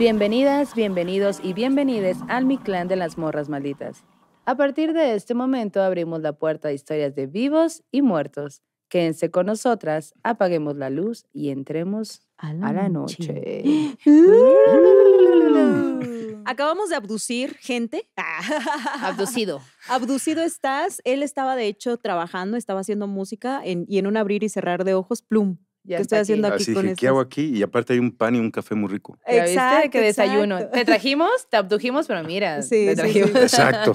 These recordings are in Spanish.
Bienvenidas, bienvenidos y bienvenides al Mi Clan de las Morras Malditas. A partir de este momento abrimos la puerta a historias de vivos y muertos. Quédense con nosotras, apaguemos la luz y entremos a la, noche. Acabamos de abducir gente. Abducido. Abducido estás. Él estaba, de hecho, trabajando, estaba haciendo música y en un abrir y cerrar de ojos, plum, estoy haciendo aquí? Así con ¿qué hago aquí? Y aparte hay un pan y un café muy rico. Exacto. Que desayuno. Te trajimos, te abdujimos, pero mira, te trajimos. Sí, Exacto.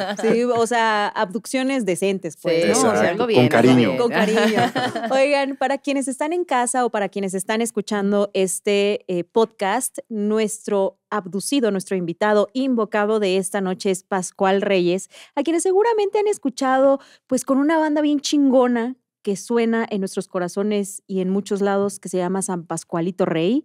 o sea, abducciones decentes, pues. ¿no? Pues, algo bien, con cariño. Con cariño. Oigan, para quienes están en casa o para quienes están escuchando este eh, podcast, nuestro abducido, nuestro invitado invocado de esta noche es Pascual Reyes, a quienes seguramente han escuchado pues con una banda bien chingona que suena en nuestros corazones y en muchos lados, que se llama San Pascualito Rey.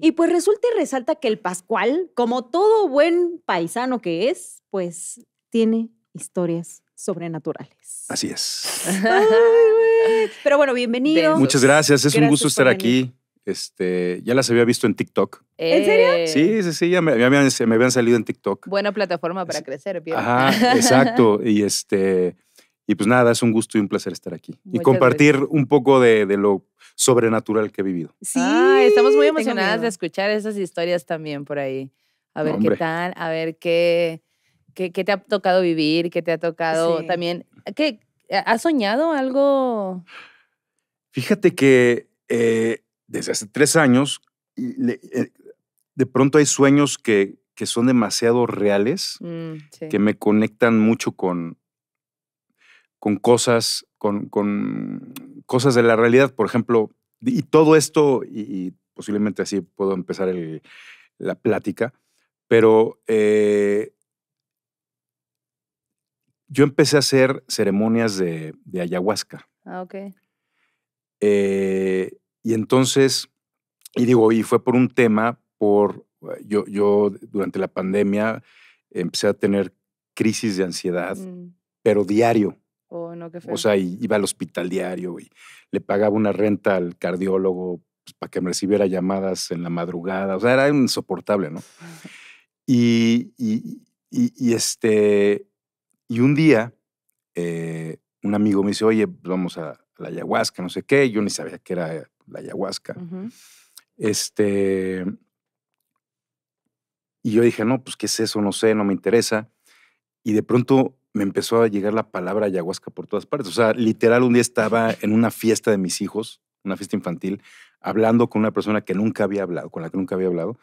Y pues resulta y resalta que el Pascual, como todo buen paisano que es, pues tiene historias sobrenaturales. Así es. Pero bueno, bienvenido. Muchas gracias, es un gusto estar aquí. Este, ya las había visto en TikTok. ¿En serio? Eh. Sí, sí, sí, ya me, habían, salido en TikTok. Buena plataforma para crecer, bien. Ajá, exacto. Y este, y pues nada, es un gusto y un placer estar aquí y compartir un poco de, lo sobrenatural que he vivido. Sí, estamos muy emocionadas de escuchar esas historias también por ahí. A ver qué tal, a ver qué, qué, te ha tocado vivir, qué te ha tocado también. ¿qué, ¿Has soñado algo? Fíjate que eh, desde hace tres años, eh, de pronto hay sueños que, son demasiado reales, mm, que me conectan mucho con, con cosas, con, cosas de la realidad, por ejemplo, y todo esto, y, posiblemente así puedo empezar la plática, pero eh, yo empecé a hacer ceremonias de, ayahuasca. Ah, ok. Eh, y entonces, y digo, y fue por un tema, por yo, yo durante la pandemia empecé a tener crisis de ansiedad, mm. pero diario. Oh, no, qué O sea, iba al hospital diario y le pagaba una renta al cardiólogo pues, para que me recibiera llamadas en la madrugada. O sea, era insoportable, ¿no? Y, este, y un día eh, un amigo me dice, oye, vamos a, la ayahuasca, no sé qué. Yo ni sabía qué era la ayahuasca. Este. Y yo dije, no, pues qué es eso, no sé, no me interesa. Y de pronto me empezó a llegar la palabra ayahuasca por todas partes. O sea, literal, un día estaba en una fiesta de mis hijos, una fiesta infantil, hablando con una persona que nunca había hablado, con la que nunca había hablado,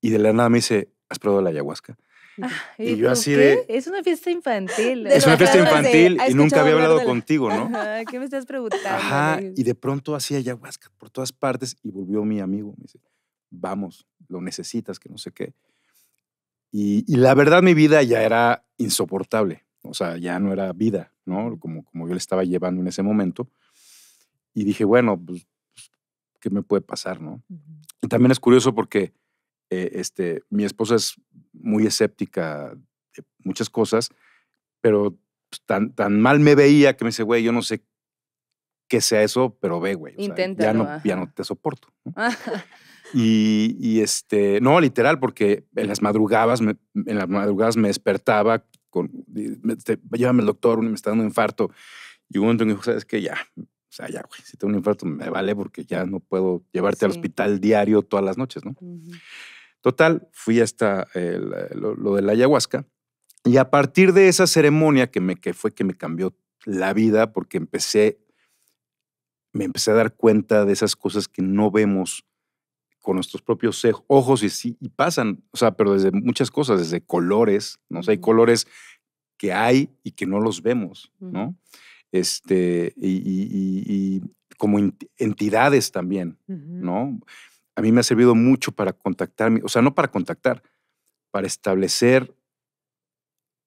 y de la nada me dice, ¿has probado la ayahuasca? Ah, y, yo así de... Es una fiesta infantil. Es una fiesta infantil y nunca había hablado contigo, ¿no? ¿Qué me estás preguntando? Ajá, y de pronto hacía ayahuasca por todas partes y volvió mi amigo. Me dice, vamos, lo necesitas, que no sé qué. y la verdad mi vida ya era insoportable o sea, ya no era vida, ¿no? Como, como yo le estaba llevando en ese momento. Y dije, bueno, pues, pues ¿qué me puede pasar, no? Y también es curioso porque eh, este, mi esposa es muy escéptica de muchas cosas, pero pues, tan, tan mal me veía que me dice, güey, yo no sé qué sea eso, pero ve, güey. Ya no, ya no te soporto. y, este, no, literal, porque en las madrugadas en las madrugadas me despertaba este, llévame al doctor, me está dando un infarto. Y un momento me dijo, ¿sabes qué? Ya, o sea, ya, güey, si tengo un infarto me vale porque ya no puedo llevarte al hospital diario todas las noches, ¿no? Total, fui hasta lo, lo, de la ayahuasca y a partir de esa ceremonia que, me, que fue que me cambió la vida porque empecé, me empecé a dar cuenta de esas cosas que no vemos con nuestros propios ojos y, y pasan, o sea, pero desde muchas cosas, desde colores, ¿no? hay colores que hay y que no los vemos, ¿no? Este, y, como entidades también, ¿no? A mí me ha servido mucho para contactarme, o sea, no para contactar, para establecer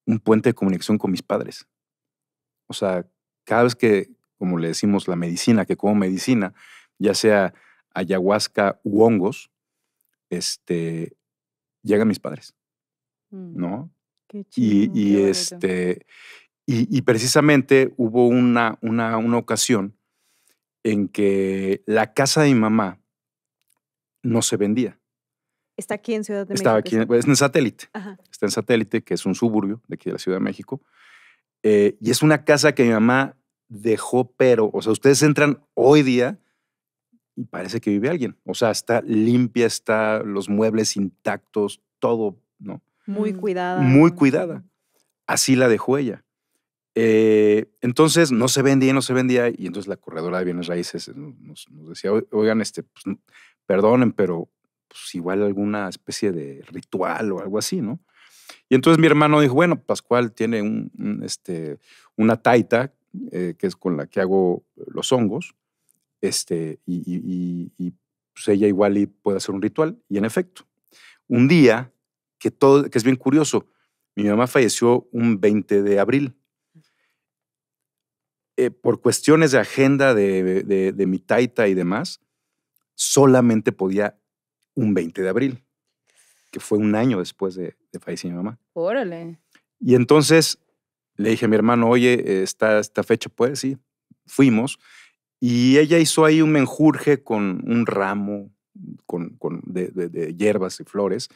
un puente de comunicación con mis padres. O sea, cada vez que, como le decimos, la medicina, que como medicina, ya sea ayahuasca u hongos, este, llegan mis padres. Mm. ¿No? Qué chido, y, este, y, precisamente hubo una, una, una ocasión en que la casa de mi mamá no se vendía. Está aquí en Ciudad de México. Estaba aquí, en, es en satélite. Está en satélite, que es un suburbio de aquí de la Ciudad de México. Eh, y es una casa que mi mamá dejó, pero, o sea, ustedes entran hoy día y parece que vive alguien. O sea, está limpia, está los muebles intactos, todo, ¿no? Muy mm. cuidada. Muy cuidada. Así la dejó ella. Eh, entonces no se vendía, no se vendía, y entonces la corredora de bienes raíces eh, nos, decía, oigan, este, pues, perdonen, pero pues, igual alguna especie de ritual o algo así, ¿no? Y entonces mi hermano dijo, bueno, Pascual tiene este, una taita, eh, que es con la que hago los hongos, este, y, y, pues ella igual y puede hacer un ritual. Y en efecto, un día que, todo, que es bien curioso, mi mamá falleció un 20 de abril. Eh, por cuestiones de agenda de, de, mi taita y demás, solamente podía un 20 de abril, que fue un año después de, de fallecer mi mamá. Órale. Y entonces le dije a mi hermano, oye, eh, está esta fecha, pues sí, fuimos y ella hizo ahí un menjurje con un ramo con, de, hierbas y flores.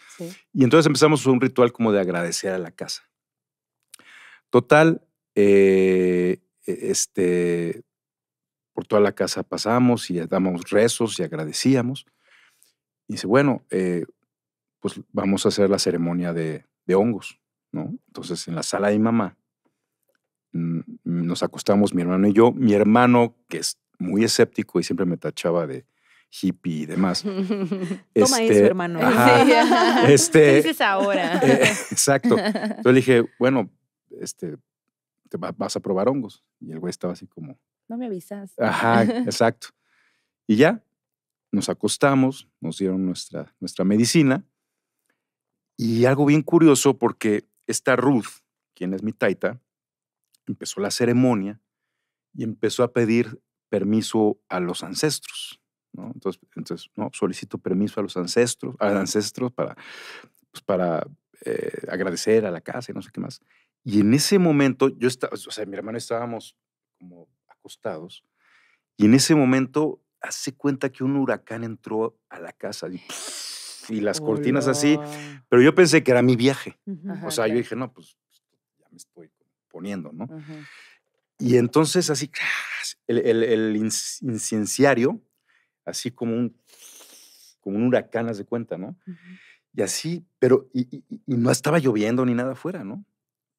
Y entonces empezamos un ritual como de agradecer a la casa. Total, eh, e, este, por toda la casa pasamos y damos rezos y agradecíamos. Y dice, bueno, eh, pues vamos a hacer la ceremonia de, hongos, ¿no? Entonces en la sala de mi mamá mm, nos acostamos mi hermano y yo. Mi hermano, que es muy escéptico y siempre me tachaba de hippie y demás. Toma eso, este, hermano. Este, ¿Qué dices ahora? Eh, exacto. Entonces le dije, bueno, este, vas a probar hongos. Y el güey estaba así como... No me avisas. Ajá, exacto. Y ya, nos acostamos, nos dieron nuestra, nuestra medicina. Y algo bien curioso porque esta Ruth, quien es mi taita, empezó la ceremonia y empezó a pedir permiso a los ancestros. ¿no? Entonces, entonces ¿no? solicito permiso a los ancestros, a los ancestros para, pues, para eh, agradecer a la casa y no sé qué más. Y en ese momento, yo estaba, o sea, mi hermano estábamos como acostados, y en ese momento hace cuenta que un huracán entró a la casa y, las cortinas así, pero yo pensé que era mi viaje. o sea, yo dije, no, pues ya me estoy poniendo, ¿no? Y entonces así, el, el, incienciario, así como un, como un huracán, haz de cuenta, ¿no? Y así, pero, y, no estaba lloviendo ni nada afuera, ¿no?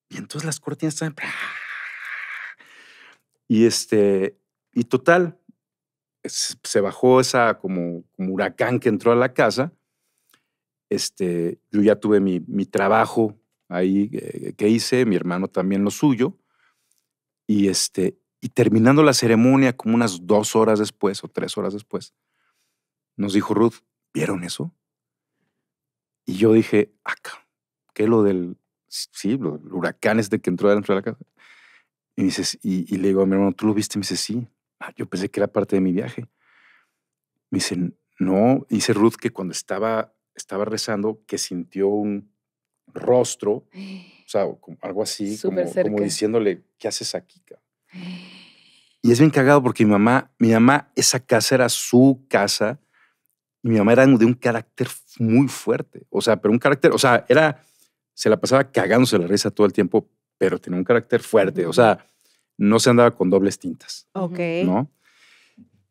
Y entonces las cortinas estaban... Y este, y total, se bajó esa como, huracán que entró a la casa. Este, yo ya tuve mi, trabajo ahí eh, que hice, mi hermano también lo suyo. Y, este, y terminando la ceremonia, como unas dos horas después o tres horas después, nos dijo Ruth, ¿vieron eso? Y yo dije, acá, ah, ¿qué es lo del, sí, huracanes huracán este que entró dentro de la casa? Y, dices, y, le digo a mi hermano, ¿tú lo viste? Y me dice, sí. Ah, yo pensé que era parte de mi viaje. Me dice, no, dice Ruth que cuando estaba, estaba rezando, que sintió un rostro O sea, algo así, como, diciéndole, ¿qué haces aquí? Y es bien cagado porque mi mamá, mi mamá, esa casa era su casa. Y mi mamá era de un carácter muy fuerte. O sea, pero un carácter, o sea, era, se la pasaba cagándose la risa todo el tiempo, pero tenía un carácter fuerte. O sea, no se andaba con dobles tintas. Ok. ¿No?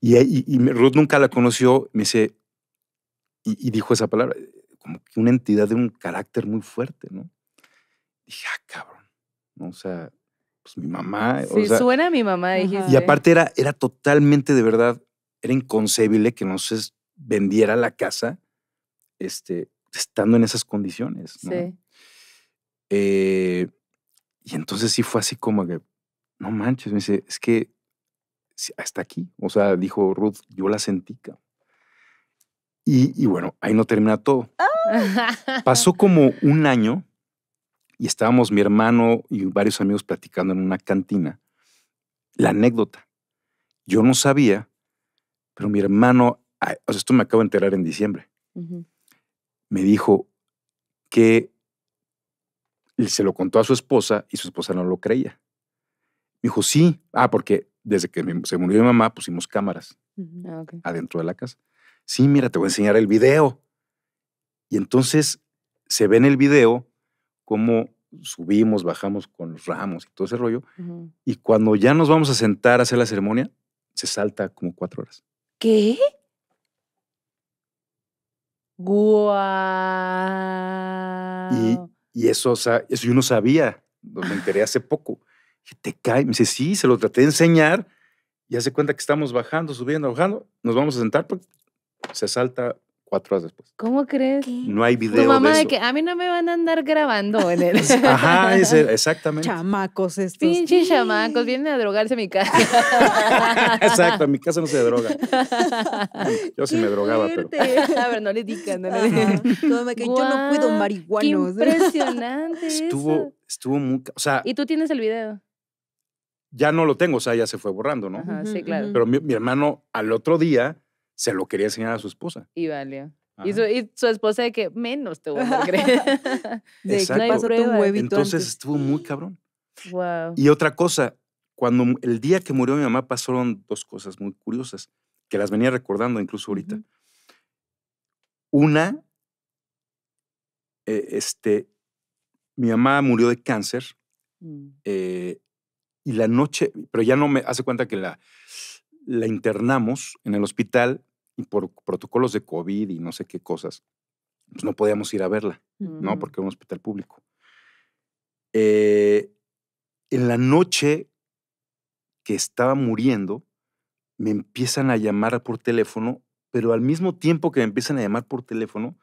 Y, Ruth nunca la conoció, me dice, y, dijo esa palabra, como que una entidad de un carácter muy fuerte, ¿no? dije, ah, cabrón. O sea, pues mi mamá. Eh, sí, suena mi mamá, Y aparte era, era totalmente de verdad, era inconcebible que no se vendiera la casa este, estando en esas condiciones. Sí. Eh, y entonces sí fue así como que, no manches, me dice, es que hasta aquí. O sea, dijo Ruth, yo la sentí. Y, y bueno, ahí no termina todo. Pasó como un año y estábamos mi hermano y varios amigos platicando en una cantina. La anécdota. Yo no sabía, pero mi hermano, o sea, esto me acabo de enterar en diciembre, me dijo que se lo contó a su esposa y su esposa no lo creía. Me dijo, sí. Ah, porque desde que se murió mi mamá pusimos cámaras ah, adentro de la casa. Sí, mira, te voy a enseñar el video. Y entonces se ve en el video cómo subimos, bajamos con los ramos y todo ese rollo. Y cuando ya nos vamos a sentar a hacer la ceremonia, se salta como cuatro horas. ¿Qué? ¡Guau! Y, eso, sea, eso yo no sabía, me enteré hace poco. Dije, te cae, me dice, sí, se lo traté de enseñar. Y hace cuenta que estamos bajando, subiendo, bajando, nos vamos a sentar, pues, se salta cuatro horas después. ¿Cómo crees? No hay video. Tu mamá de, que a mí no me van a andar grabando en el... Ajá, exactamente. Chamacos estos. Pinche chamacos, vienen a drogarse a mi casa. Exacto, en mi casa no se droga. Yo sí me drogaba, pero. A ver, no le digan, no le digan. yo no puedo marihuanos. Qué ¿eh? impresionante. estuvo, estuvo muy. O sea. ¿Y tú tienes el video? Ya no lo tengo, o sea, ya se fue borrando, ¿no? sí, claro. Pero mi hermano al otro día se lo quería enseñar a su esposa. Y valió. Y su, esposa de que menos te voy a creer. Exacto. Entonces estuvo muy cabrón. Y otra cosa, cuando el día que murió mi mamá pasaron dos cosas muy curiosas, que las venía recordando incluso ahorita. Una, eh, este, mi mamá murió de cáncer mm. eh, y la noche, pero ya no me hace cuenta que la, la internamos en el hospital y por protocolos de COVID y no sé qué cosas, pues no podíamos ir a verla, ¿no? Mm. Porque era un hospital público. Eh, en la noche que estaba muriendo, me empiezan a llamar por teléfono, pero al mismo tiempo que me empiezan a llamar por teléfono,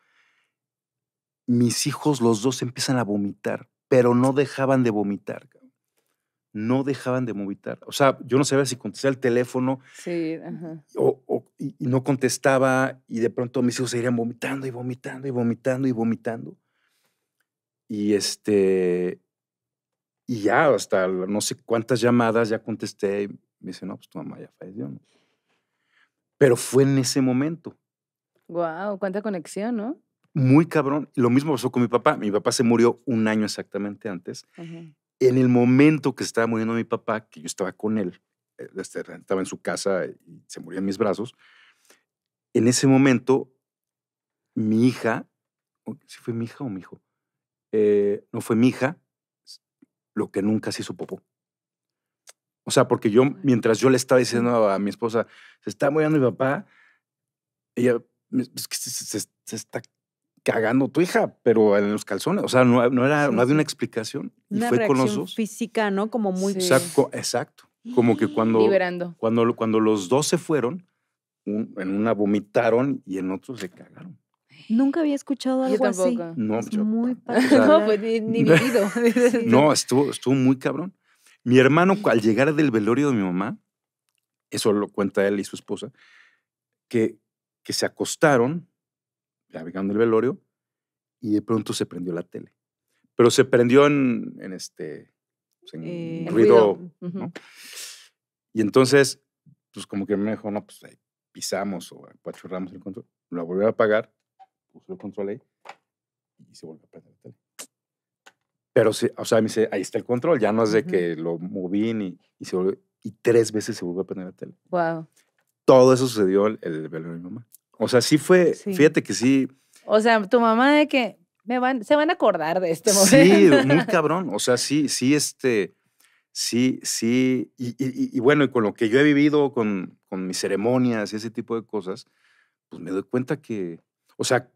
mis hijos, los dos, empiezan a vomitar, pero no dejaban de vomitar no dejaban de vomitar. O sea, yo no sabía si contestaba el teléfono O, y, no contestaba y de pronto mis hijos se irían vomitando y vomitando y vomitando y vomitando. Y este, y ya hasta no sé cuántas llamadas ya contesté y me dicen, no, pues tu mamá ya falleció. Pero fue en ese momento. Guau, cuánta conexión, ¿no? Muy cabrón. Lo mismo pasó con mi papá. Mi papá se murió un año exactamente antes. Ajá en el momento que estaba muriendo mi papá, que yo estaba con él, eh, este, estaba en su casa y se murió en mis brazos, en ese momento mi hija, si fue mi hija o mi hijo, eh, no fue mi hija, lo que nunca se hizo popó. O sea, porque yo, mientras yo le estaba diciendo a mi esposa, se está muriendo mi papá, ella es que se, está cagando tu hija, pero en los calzones. O sea, no, era, no había una explicación. y fue con los física, ¿no? Como muy... Sí. exacto. Como que cuando, Liberando. cuando, los dos se fueron, en una vomitaron y en otro se cagaron. Nunca había escuchado algo así. No, pues muy no, pues ni, vivido. no, estuvo, estuvo muy cabrón. Mi hermano, al llegar del velorio de mi mamá, eso lo cuenta él y su esposa, que, que se acostaron navegando el velorio y de pronto se prendió la tele. Pero se prendió en, este pues, en eh, ruido. Y entonces, pues como que me dijo, no, pues pisamos o apachurramos el control. Lo volvió a apagar, puso el control ahí y se volvió a prender la tele. Pero, sí, o sea, me dice, ahí está el control, ya no es de que lo moví ni, y se volvió, y tres veces se volvió a prender la tele. Wow. Todo eso sucedió el, el velorio de mi mamá. O sea, sí fue, fíjate que sí. O sea, tu mamá de que se van a acordar de este momento. Sí, muy cabrón. O sea, sí, sí, este, sí, sí. Y, bueno, y con lo que yo he vivido, con, con, mis ceremonias y ese tipo de cosas, pues me doy cuenta que, o sea,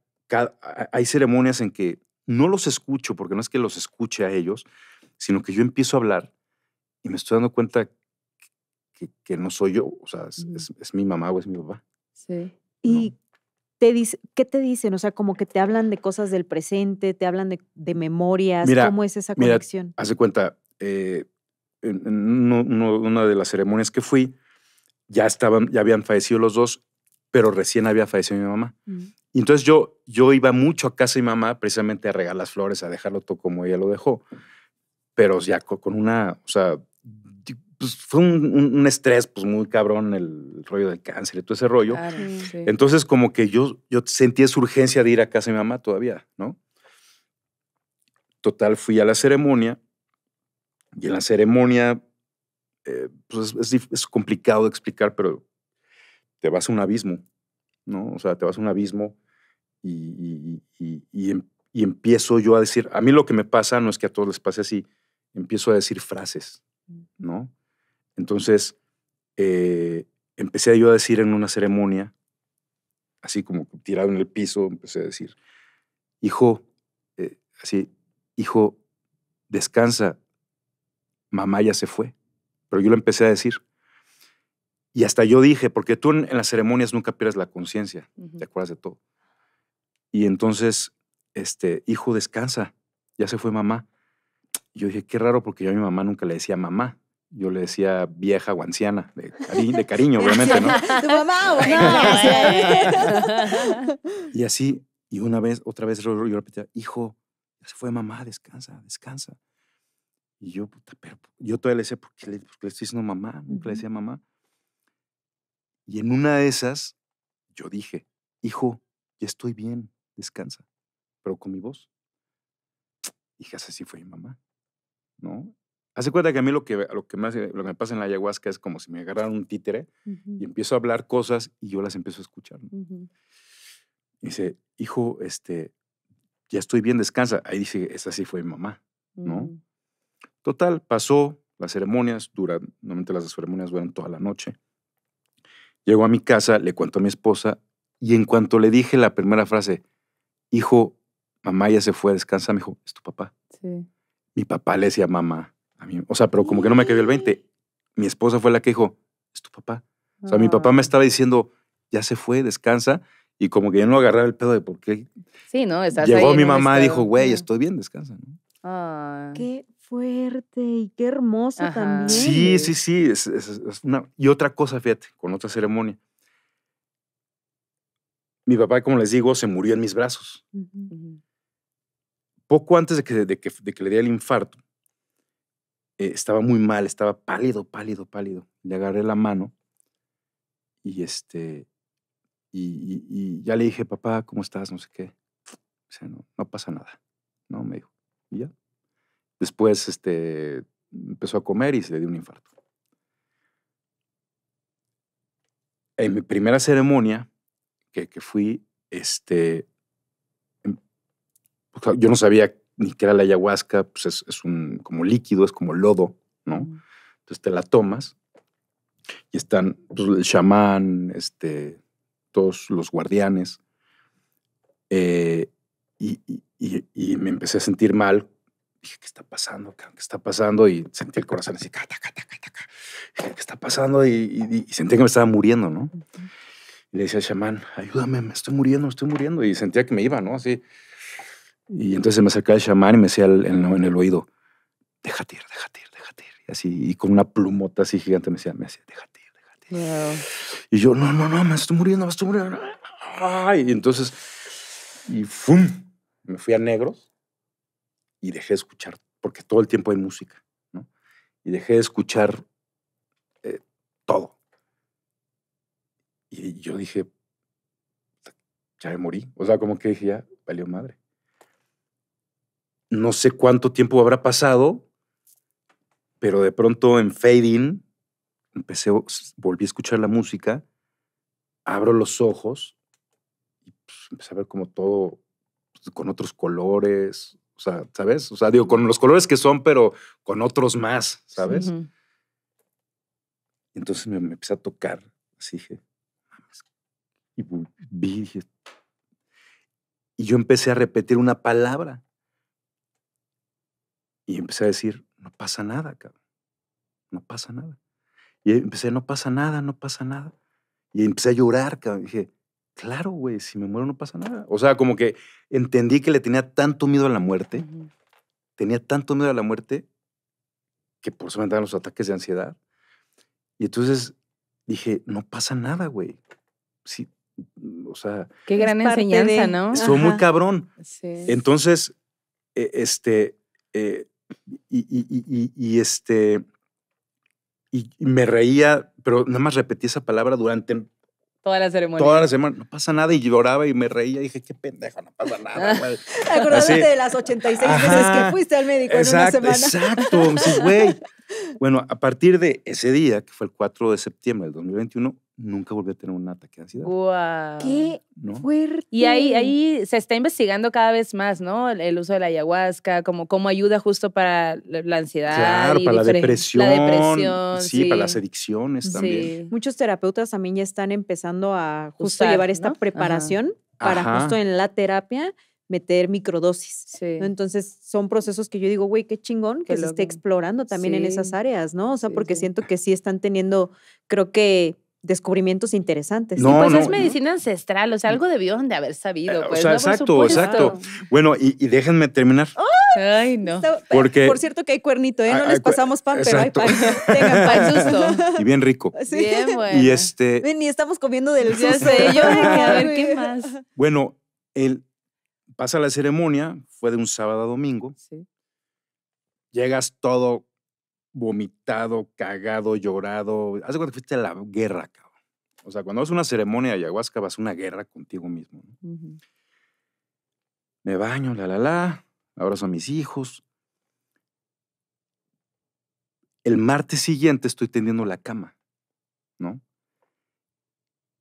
hay ceremonias en que no los escucho, porque no es que los escuche a ellos, sino que yo empiezo a hablar y me estoy dando cuenta que, no soy yo, o sea, es, es mi mamá o es mi papá. Sí. Y te dice, ¿qué te dicen? O sea, como que te hablan de cosas del presente, te hablan de, memorias, ¿cómo es esa conexión? Mira, hace cuenta, eh, en, una de las ceremonias que fui, ya estaban, ya habían fallecido los dos, pero recién había fallecido mi mamá. Mm. entonces yo, yo iba mucho a casa de mi mamá precisamente a regar las flores, a dejarlo todo como ella lo dejó, pero ya con una, o sea, pues, fue un, estrés pues muy cabrón el rollo del cáncer y todo ese rollo. Entonces como que yo, yo sentía esa urgencia de ir a casa de mi mamá todavía, ¿no? Total, fui a la ceremonia y en la ceremonia, eh, pues es, complicado de explicar, pero te vas a un abismo, ¿no? O sea, te vas a un abismo y, em, y empiezo yo a decir, a mí lo que me pasa no es que a todos les pase así, empiezo a decir frases, ¿no? Entonces, eh, empecé yo a decir en una ceremonia, así como tirado en el piso, empecé a decir, hijo, eh, así, hijo, descansa, mamá ya se fue. Pero yo lo empecé a decir. Y hasta yo dije, porque tú en, las ceremonias nunca pierdes la conciencia, te acuerdas de todo. Y entonces, este, hijo, descansa, ya se fue mamá. yo dije, qué raro, porque yo a mi mamá nunca le decía mamá, yo le decía vieja o anciana, de, cariño, obviamente, ¿no? Tu mamá, y así, y una vez, otra vez yo repetía, hijo, se fue mamá, descansa, descansa. Y yo, puta, pero yo todavía le decía, ¿por qué le, le estoy diciendo mamá? Nunca le decía mamá. Y en una de esas, yo dije, hijo, ya estoy bien, descansa, pero con mi voz. hija así fue mi mamá, ¿no? Hace cuenta que a mí lo que, lo que, más, lo que me pasa en la ayahuasca es como si me agarraran un títere y empiezo a hablar cosas y yo las empiezo a escuchar. dice, hijo, este, ya estoy bien, descansa. Ahí dice, esa sí fue mi mamá, ¿no? Mm. Total, pasó las ceremonias, duran, normalmente las ceremonias duran toda la noche. Llego a mi casa, le cuento a mi esposa y en cuanto le dije la primera frase, hijo, mamá ya se fue, descansa, me dijo, es tu papá. Sí. Mi papá le decía mamá o sea, pero como que no me quedé el 20. Mi esposa fue la que dijo, es tu papá. O sea, mi papá ah. me estaba diciendo, ya se fue, descansa. Y como que yo no agarraba el pedo de por qué. Sí, ¿no? Llegó mi mamá y dijo, güey, estoy bien, descansa. Ah. Qué fuerte y qué hermoso también. Sí, sí, sí. Y otra cosa, fíjate, con otra ceremonia. Mi papá, como les digo, se murió en mis brazos. Poco antes que, de que le diera el infarto, eh, estaba muy mal, estaba pálido, pálido, pálido. Le agarré la mano y este, y, ya le dije, papá, ¿cómo estás? No sé qué. no, pasa nada. No, me dijo. Y ya. Después, este, empezó a comer y se le dio un infarto. En mi primera ceremonia que, fui, este, em, yo no sabía ni era la ayahuasca, pues es, un como líquido, es como lodo, ¿no? Entonces te la tomas y están pues, el chamán, este, todos los guardianes. Eh, y, me empecé a sentir mal. Dije, ¿qué está pasando? ¿Qué está pasando? Y sentí el corazón así, ¿qué está pasando? Y, sentí que me estaba muriendo, ¿no? Y le decía al chamán, ayúdame, me estoy muriendo, me estoy muriendo. Y sentía que me iba, ¿no? Así. Y entonces me acercaba el chamán y me decía en, el oído, déjate ir, déjate ir, déjate ir. Y así, y con una plumota así gigante me decía, me decía, déjate ir, déjate ir. Y yo, no, no, no, me estoy muriendo, me estoy muriendo. y entonces, y ¡fum! Me fui a negros y dejé de escuchar, porque todo el tiempo hay música, ¿no? Y dejé de escuchar eh, todo. Y yo dije, ya me morí. O sea, como que dije, ya valió madre no sé cuánto tiempo habrá pasado, pero de pronto en fading empecé, volví a escuchar la música, abro los ojos y pues, empecé a ver como todo pues, con otros colores, o sea, ¿sabes? O sea, digo, con los colores que son, pero con otros más, ¿sabes? Entonces me, empecé a tocar, así y vi, y yo empecé a repetir una palabra y empecé a decir, no pasa nada, cabrón. No pasa nada. Y empecé, no pasa nada, no pasa nada. Y empecé a llorar, cabrón. dije, claro, güey, si me muero no pasa nada. O sea, como que entendí que le tenía tanto miedo a la muerte, tenía tanto miedo a la muerte, que por eso me daban los ataques de ansiedad. Y entonces dije, no pasa nada, güey. Sí, mm, o sea. Qué gran enseñanza, ¿no? Soy muy cabrón. Entonces, e, este, eh, y, este, y me reía, pero nada más repetí esa palabra durante Toda la ceremonia. Toda la semana. No pasa nada. Y lloraba y me reía. Y dije, qué pendejo, no pasa nada. güey. Acordándote de las 86 veces que fuiste al médico exacto, en una semana. Exacto. güey. Bueno, a partir de ese día, que fue el 4 de septiembre del 2021, nunca volví a tener un ataque de ansiedad. ¡Qué fuerte! Y ahí, ahí se está investigando cada vez más, ¿no? El, uso de la ayahuasca, como cómo ayuda justo para la ansiedad. para la depresión. La depresión. Sí, para las adicciones también. Sí. Muchos terapeutas también ya están empezando a justo llevar esta preparación para justo en la terapia meter microdosis. Entonces, son procesos que yo digo, güey, qué chingón que se esté explorando también en esas áreas, ¿no? O sea, porque siento que sí están teniendo, creo que descubrimientos interesantes. No, pues es medicina ancestral, o sea, mm. algo debió de haber sabido. Eh, pues, exacto, exacto. Bueno, y, déjenme terminar. Ay, no. Por cierto que hay cuernito, ¿eh? Ah, no les pasamos pan, pero hay pan. Tengan pan Y bien rico. Bien bueno. Y este... Ni estamos comiendo del a ver, ¿qué más? Bueno, el, pasa la ceremonia, fue de un sábado a domingo. Sí. Llegas todo vomitado, cagado, llorado. Hace cuando fuiste a la guerra, cabrón. O sea, cuando vas a una ceremonia de ayahuasca, vas a una guerra contigo mismo. Me baño, la, la, la, abrazo a mis hijos. El martes siguiente estoy tendiendo la cama, ¿no?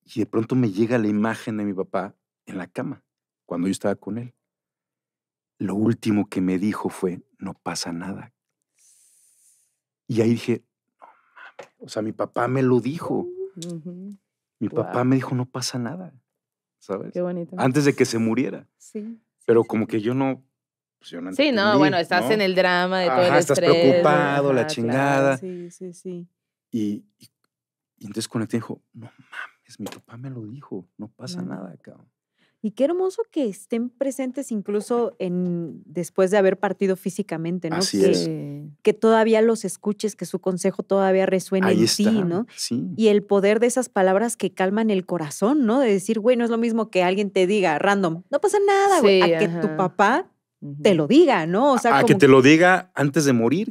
Y de pronto me llega la imagen de mi papá en la cama, cuando yo estaba con él. Lo último que me dijo fue, no pasa nada. Y ahí dije, no mames, o sea, mi papá me lo dijo. Mi papá me dijo, no pasa nada, ¿sabes? Antes de que se muriera. Sí. Pero como que yo no, pues, no Sí, no, bueno, estás en el drama de todo el estás preocupado, la chingada. sí, sí, sí. Y, entonces conecté y dijo, no mames, mi papá me lo dijo, no pasa nada, cabrón. Y qué hermoso que estén presentes incluso en después de haber partido físicamente, ¿no? que, que todavía los escuches, que su consejo todavía resuene en ti, ¿no? Sí. Y el poder de esas palabras que calman el corazón, ¿no? De decir, güey, no es lo mismo que alguien te diga random, no pasa nada, güey, a que tu papá te lo diga, ¿no? O sea, a que te lo diga antes de morir,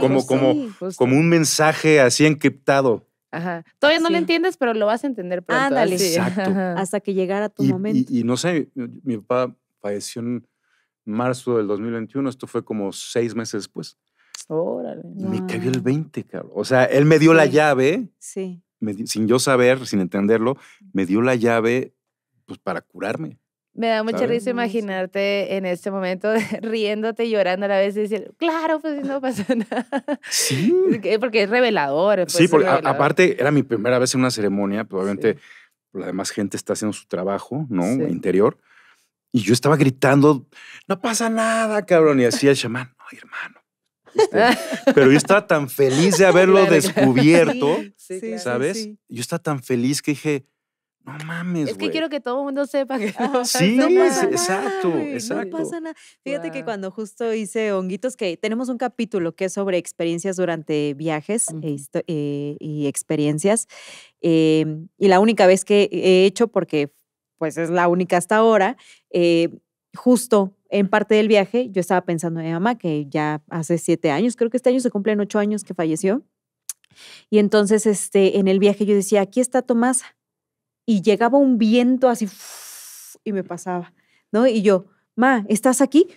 como, como, un mensaje así encriptado. Ajá. Todavía no lo entiendes, pero lo vas a entender pronto. Hasta que llegara tu momento. Y, no sé, mi papá falleció en marzo del 2021. Esto fue como seis meses después. Órale. Me cayó el 20, cabrón. O sea, él me dio la llave. Sí. sin yo saber, sin entenderlo, me dio la llave pues, para curarme. Me da mucha risa imaginarte en este momento riéndote y llorando a la vez y decir, claro, pues no pasa nada. Sí. Porque es revelador. Pues, sí, porque aparte era mi primera vez en una ceremonia, probablemente pues, pues, la demás gente está haciendo su trabajo, ¿no? Interior. Y yo estaba gritando, no pasa nada, cabrón. Y así el chamán, ay, hermano. Este, pero yo estaba tan feliz de haberlo descubierto, ¿sabes? yo estaba tan feliz que dije, no mames, Es que quiero que todo el mundo sepa que. Ah, no sí, pasa nada, exacto. No pasa nada. Fíjate que cuando justo hice Honguitos, que tenemos un capítulo que es sobre experiencias durante viajes eh, y experiencias. Eh, y la única vez que he hecho, porque pues es la única hasta ahora, eh, justo en parte del viaje, yo estaba pensando en mi mamá, que ya hace siete años, creo que este año se cumplen ocho años que falleció. Y entonces, este, en el viaje yo decía, aquí está Tomasa y llegaba un viento así y me pasaba, ¿no? Y yo, ma, ¿estás aquí?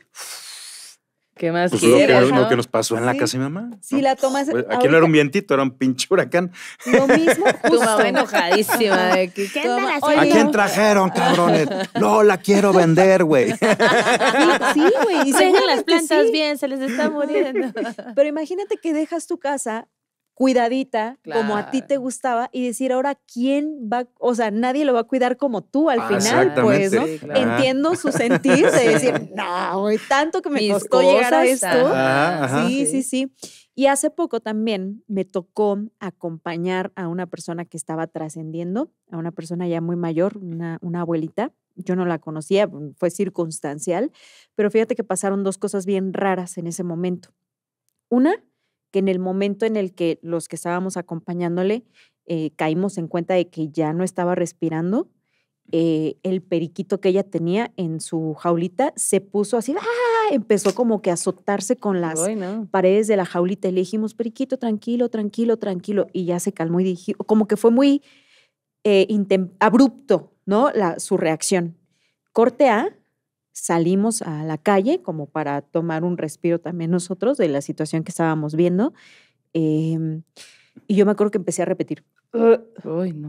¿Qué más pues lo, que, nos pasó en la casa de mi mamá. Sí, la tomas. Pues, aquí no era un vientito, era un pinche huracán. Lo mismo. Justo. Tu mamá enojadísima. De que, ¿Qué ¿A quién trajeron, cabrones? No, la quiero vender, güey. Sí, güey. y se las plantas bien, se les está muriendo. Pero imagínate que dejas tu casa cuidadita, como a ti te gustaba, y decir ahora quién va, o sea, nadie lo va a cuidar como tú al ah, final, pues, ¿no? Entiendo su sentir de decir, no, tanto que me costó llegar a esto. sí, sí, sí, Y hace poco también me tocó acompañar a una persona que estaba trascendiendo, a una persona ya muy mayor, una, una abuelita. Yo no la conocía, fue circunstancial, pero fíjate que pasaron dos cosas bien raras en ese momento. Una, que en el momento en el que los que estábamos acompañándole eh, caímos en cuenta de que ya no estaba respirando, eh, el periquito que ella tenía en su jaulita se puso así, ¡ah! empezó como que a azotarse con las paredes de la jaulita y le dijimos, periquito, tranquilo, tranquilo, tranquilo. Y ya se calmó y como que fue muy eh, abrupto, ¿no? La, su reacción. Corte A, salimos a la calle como para tomar un respiro también nosotros de la situación que estábamos viendo. Em, y yo me acuerdo que empecé a repetir.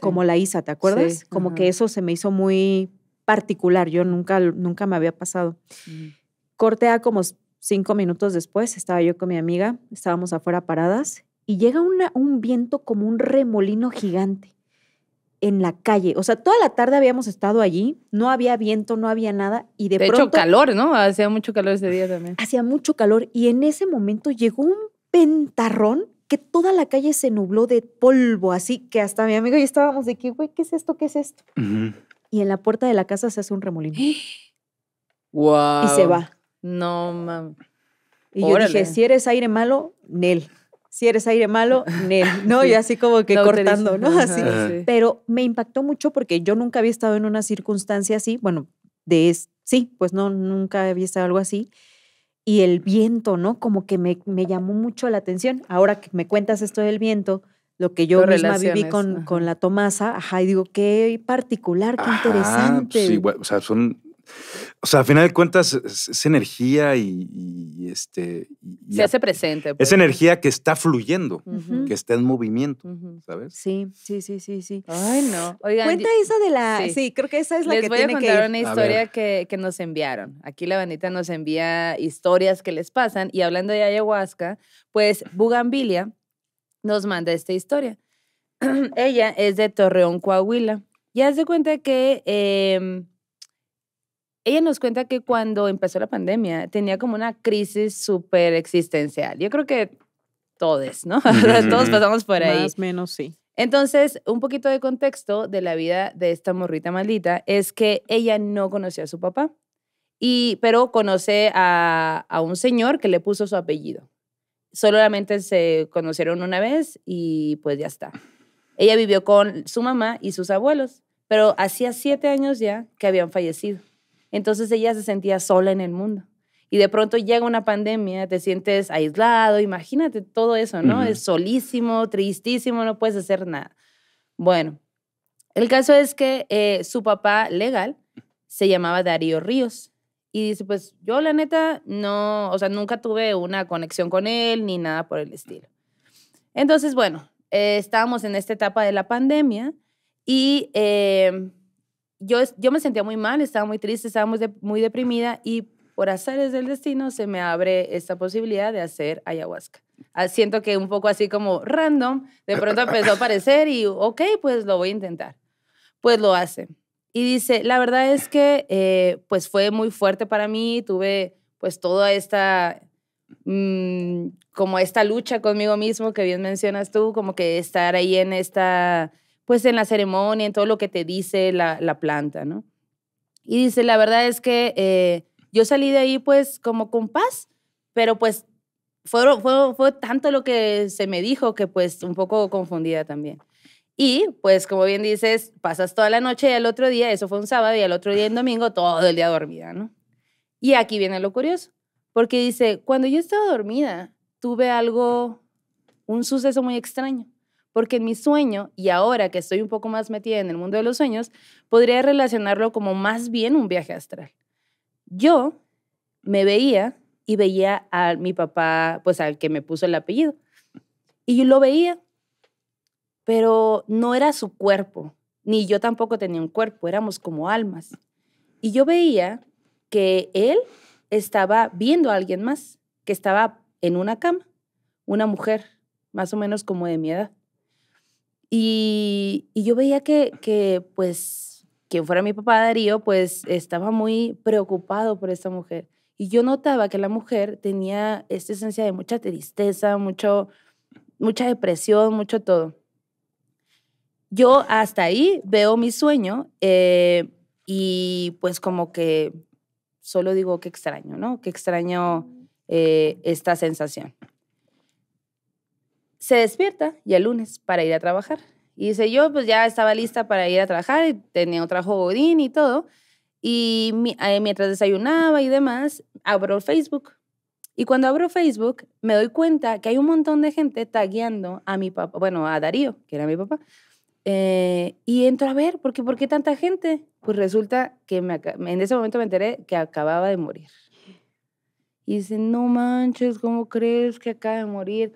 Como la Isa, ¿te acuerdas? como que eso se me hizo muy particular. Yo nunca, nunca me había pasado. Mm. cortea a como cinco minutos después, estaba yo con mi amiga, estábamos afuera paradas y llega una, un viento como un remolino gigante en la calle. O sea, toda la tarde habíamos estado allí, no había viento, no había nada y de, de hecho, calor, ¿no? Hacía mucho calor ese día también. Hacía mucho calor y en ese momento llegó un pentarrón que toda la calle se nubló de polvo, así que hasta mi amigo y estábamos de que, güey, ¿qué es esto? ¿Qué es esto? Y en la puerta de la casa se hace un remolino. wow. Y se va. No, mames. Y yo dije, si eres aire malo, Nel si eres aire malo, ¿no? Y así como que cortando, ¿no? Así. Pero me impactó mucho porque yo nunca había estado en una circunstancia así, bueno, de sí, pues no, nunca había estado algo así. Y el viento, ¿no? Como que me, me llamó mucho la atención. Ahora que me cuentas esto del viento, lo que yo misma viví con, con, la Tomasa, ajá, y digo, qué particular, qué pues interesante. Sí, o sea, son o sea, al final de cuentas, es, energía y, este. Se hace presente. Es pues. energía que está fluyendo, que está en movimiento, ¿sabes? Sí, sí, sí, sí, sí. Ay, no. Cuenta eso de la. Sí. creo que esa es la les que voy a contar una historia que, nos enviaron. Aquí la bandita nos envía historias que les pasan. Y hablando de ayahuasca, pues Bugambilia nos manda esta historia. Ella es de Torreón, Coahuila. Y haz de cuenta que em, ella nos cuenta que cuando empezó la pandemia tenía como una crisis súper existencial. Yo creo que todos, ¿no? todos pasamos por ahí. Más menos, sí. Entonces, un poquito de contexto de la vida de esta morrita maldita es que ella no conocía a su papá, y, pero conoce a un señor que le puso su apellido. Solamente se conocieron una vez y pues ya está. Ella vivió con su mamá y sus abuelos, pero hacía siete años ya que habían fallecido. Entonces ella se sentía sola en el mundo. Y de pronto llega una pandemia, te sientes aislado, imagínate todo eso, ¿no? Es solísimo, tristísimo, no puedes hacer nada. Bueno, el caso es que eh, su papá legal se llamaba Darío Ríos. Y dice, pues yo la neta no, o sea, nunca tuve una conexión con él ni nada por el estilo. Entonces, bueno, eh, estábamos en esta etapa de la pandemia y eh, yo, yo me sentía muy mal, estaba muy triste, estaba muy, muy deprimida y por azares del destino se me abre esta posibilidad de hacer ayahuasca. Ah, siento que un poco así como random, de pronto empezó a aparecer y ok, pues lo voy a intentar. Pues lo hace. Y dice, la verdad es que eh, pues fue muy fuerte para mí, tuve pues toda esta, mm, como esta lucha conmigo mismo que bien mencionas tú, como que estar ahí en esta pues en la ceremonia, en todo lo que te dice la, planta, ¿no? Y dice, la verdad es que eh, yo salí de ahí pues como con paz, pero pues fue, fue, fue tanto lo que se me dijo que pues un poco confundida también. Y pues como bien dices, pasas toda la noche y al otro día, eso fue un sábado y al otro día en domingo, todo el día dormida, ¿no? Y aquí viene lo curioso, porque dice, cuando yo estaba dormida, tuve algo, un suceso muy extraño. Porque en mi sueño, y ahora que estoy un poco más metida en el mundo de los sueños, podría relacionarlo como más bien un viaje astral. Yo me veía y veía a mi papá, pues al que me puso el apellido. Y yo lo veía, pero no era su cuerpo, ni yo tampoco tenía un cuerpo, éramos como almas. Y yo veía que él estaba viendo a alguien más, que estaba en una cama, una mujer, más o menos como de mi edad. Y, yo veía que, que, pues, quien fuera mi papá Darío, pues estaba muy preocupado por esta mujer. Y yo notaba que la mujer tenía esta esencia de mucha tristeza, mucho, mucha depresión, mucho todo. Yo hasta ahí veo mi sueño eh, y pues como que solo digo que extraño, ¿no? Que extraño eh, esta sensación se despierta y el lunes para ir a trabajar. Y dice, yo pues ya estaba lista para ir a trabajar, y tenía otra trabajo y todo. Y eh, mientras desayunaba y demás, abro Facebook. Y cuando abro Facebook, me doy cuenta que hay un montón de gente tagueando a mi papá, bueno, a Darío, que era mi papá. Eh, y entro a ver, ¿por qué, ¿por qué tanta gente? Pues resulta que en ese momento me enteré que acababa de morir. Y dice, no manches, ¿cómo crees que acaba de morir?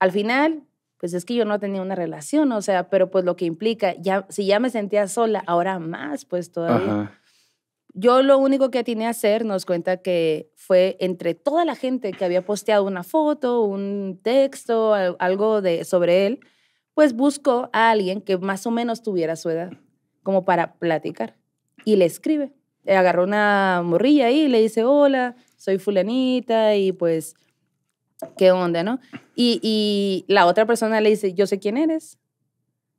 Al final, pues es que yo no tenía una relación, o sea, pero pues lo que implica, ya, si ya me sentía sola, ahora más, pues todavía. Yo lo único que atiné a hacer, nos cuenta que fue entre toda la gente que había posteado una foto, un texto, algo de, sobre él, pues buscó a alguien que más o menos tuviera su edad, como para platicar. Y le escribe. Le agarró una morrilla ahí y le dice, hola, soy fulanita y pues qué onda, ¿no? Y, la otra persona le dice, yo sé quién eres.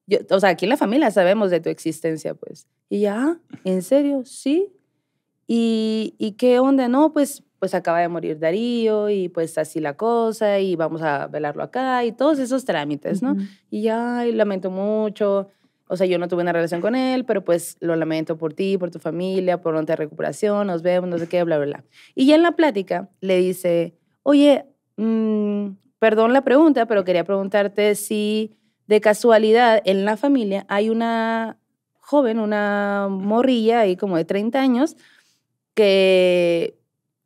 Yo, o sea, aquí en la familia sabemos de tu existencia, pues. Y ya, ¿en serio? Sí. ¿Y, y qué onda? No, pues, pues acaba de morir Darío y pues así la cosa y vamos a velarlo acá y todos esos trámites, ¿no? Y ya, lamento mucho. O sea, yo no tuve una relación con él, pero pues lo lamento por ti, por tu familia, por tu recuperación, nos vemos, no sé qué, bla, bla, bla. Y ya en la plática le dice, oye, Mm, perdón la pregunta, pero quería preguntarte si de casualidad en la familia hay una joven, una morrilla ahí como de 30 años, que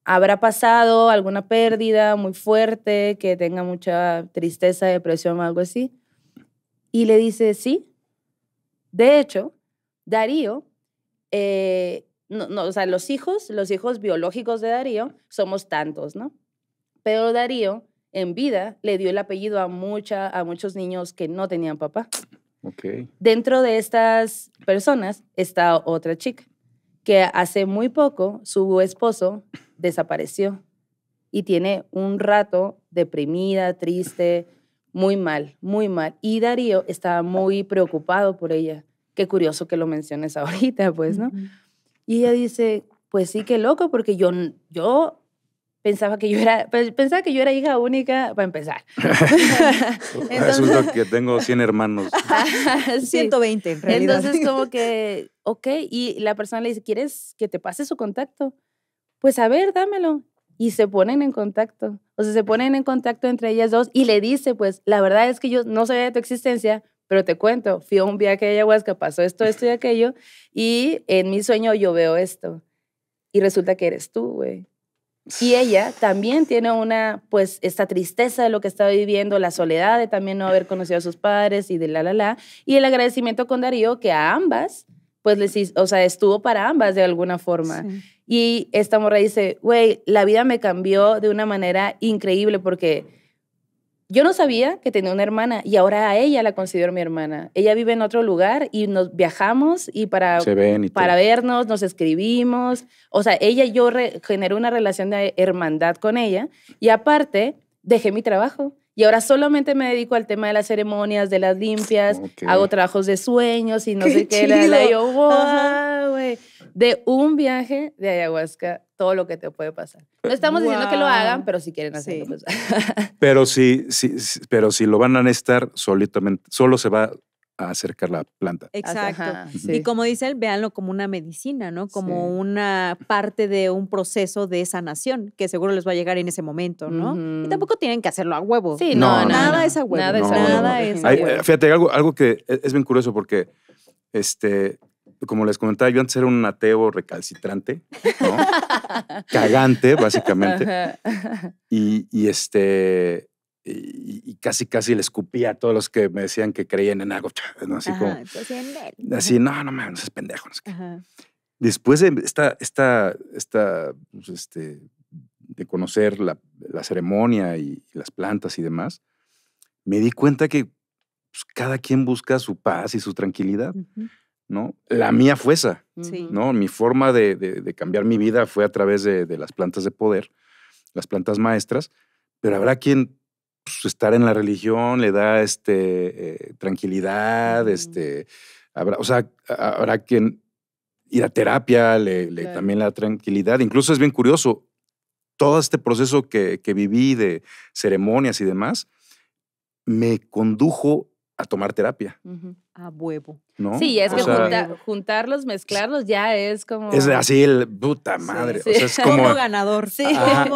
habrá pasado alguna pérdida muy fuerte, que tenga mucha tristeza, depresión o algo así. Y le dice, sí. De hecho, Darío, eh, o sea, los hijos, los hijos biológicos de Darío, somos tantos, ¿no? Pero Darío, en vida, le dio el apellido a, mucha, a muchos niños que no tenían papá. Dentro de estas personas está otra chica que hace muy poco su esposo desapareció y tiene un rato deprimida, triste, muy mal, muy mal. Y Darío estaba muy preocupado por ella. Qué curioso que lo menciones ahorita, pues, ¿no? Y ella dice, pues sí, qué loco, porque yo, yo pensaba que yo era, pues, pensaba que yo era hija única para empezar. Resulta que tengo 100 hermanos. 120 en realidad. Entonces como que, ok, y la persona le dice, ¿quieres que te pase su contacto? Pues a ver, dámelo. Y se ponen en contacto. O sea, se ponen en contacto entre ellas dos y le dice, pues, la verdad es que yo no sabía de tu existencia, pero te cuento, fui a un viaje de ayahuasca, pasó esto, esto y aquello, y en mi sueño yo veo esto. Y resulta que eres tú, güey. Y ella también tiene una, pues, esta tristeza de lo que está viviendo, la soledad de también no haber conocido a sus padres y de la, la, la. Y el agradecimiento con Darío que a ambas, pues, les, o sea, estuvo para ambas de alguna forma. Y esta morra dice, güey, la vida me cambió de una manera increíble porque yo no sabía que tenía una hermana y ahora a ella la considero mi hermana. Ella vive en otro lugar y nos viajamos y para, para vernos nos escribimos. O sea, ella yo generé una relación de hermandad con ella y aparte dejé mi trabajo y ahora solamente me dedico al tema de las ceremonias, de las limpias, hago trabajos de sueños y no sé qué. La, la De un viaje de ayahuasca, todo lo que te puede pasar. No estamos diciendo que lo hagan, pero si quieren hacerlo. Sí. Pues. pero, si, pero si lo van a necesitar, solitamente, solo se va a acercar la planta. Exacto. Y como dice él, véanlo como una medicina, ¿no? Como una parte de un proceso de sanación que seguro les va a llegar en ese momento, ¿no? Y tampoco tienen que hacerlo a huevo. Sí, no, nada es a huevo. Nada, es, a huevo. Eh, fíjate, algo, algo que e, es bien curioso porque, este, como les comentaba, yo antes era un ateo recalcitrante, ¿no? Cagante, básicamente. y este y, casi casi le escupía a todos los que me decían que creían en algo. ¿no? Así como. así, no, no mames, no seas pendejo. No Después de esta, esta, esta, pues, este, de conocer la, la ceremonia y, las plantas y demás, me di cuenta que pues, cada quien busca su paz y su tranquilidad, ¿no? La mía fue esa, ¿no? Mi forma de, de, cambiar mi vida fue a través de, de las plantas de poder, las plantas maestras, pero habrá quien pues, estar en la religión le da este, eh, tranquilidad, este, habrá, o sea, habrá quien ir a terapia, le, le también la tranquilidad. Incluso es bien curioso, todo este proceso que, viví de ceremonias y demás, me condujo a tomar terapia. A huevo. Sí, es que juntarlos, mezclarlos ya es como. Es así el puta madre. es como, ganador. Sí,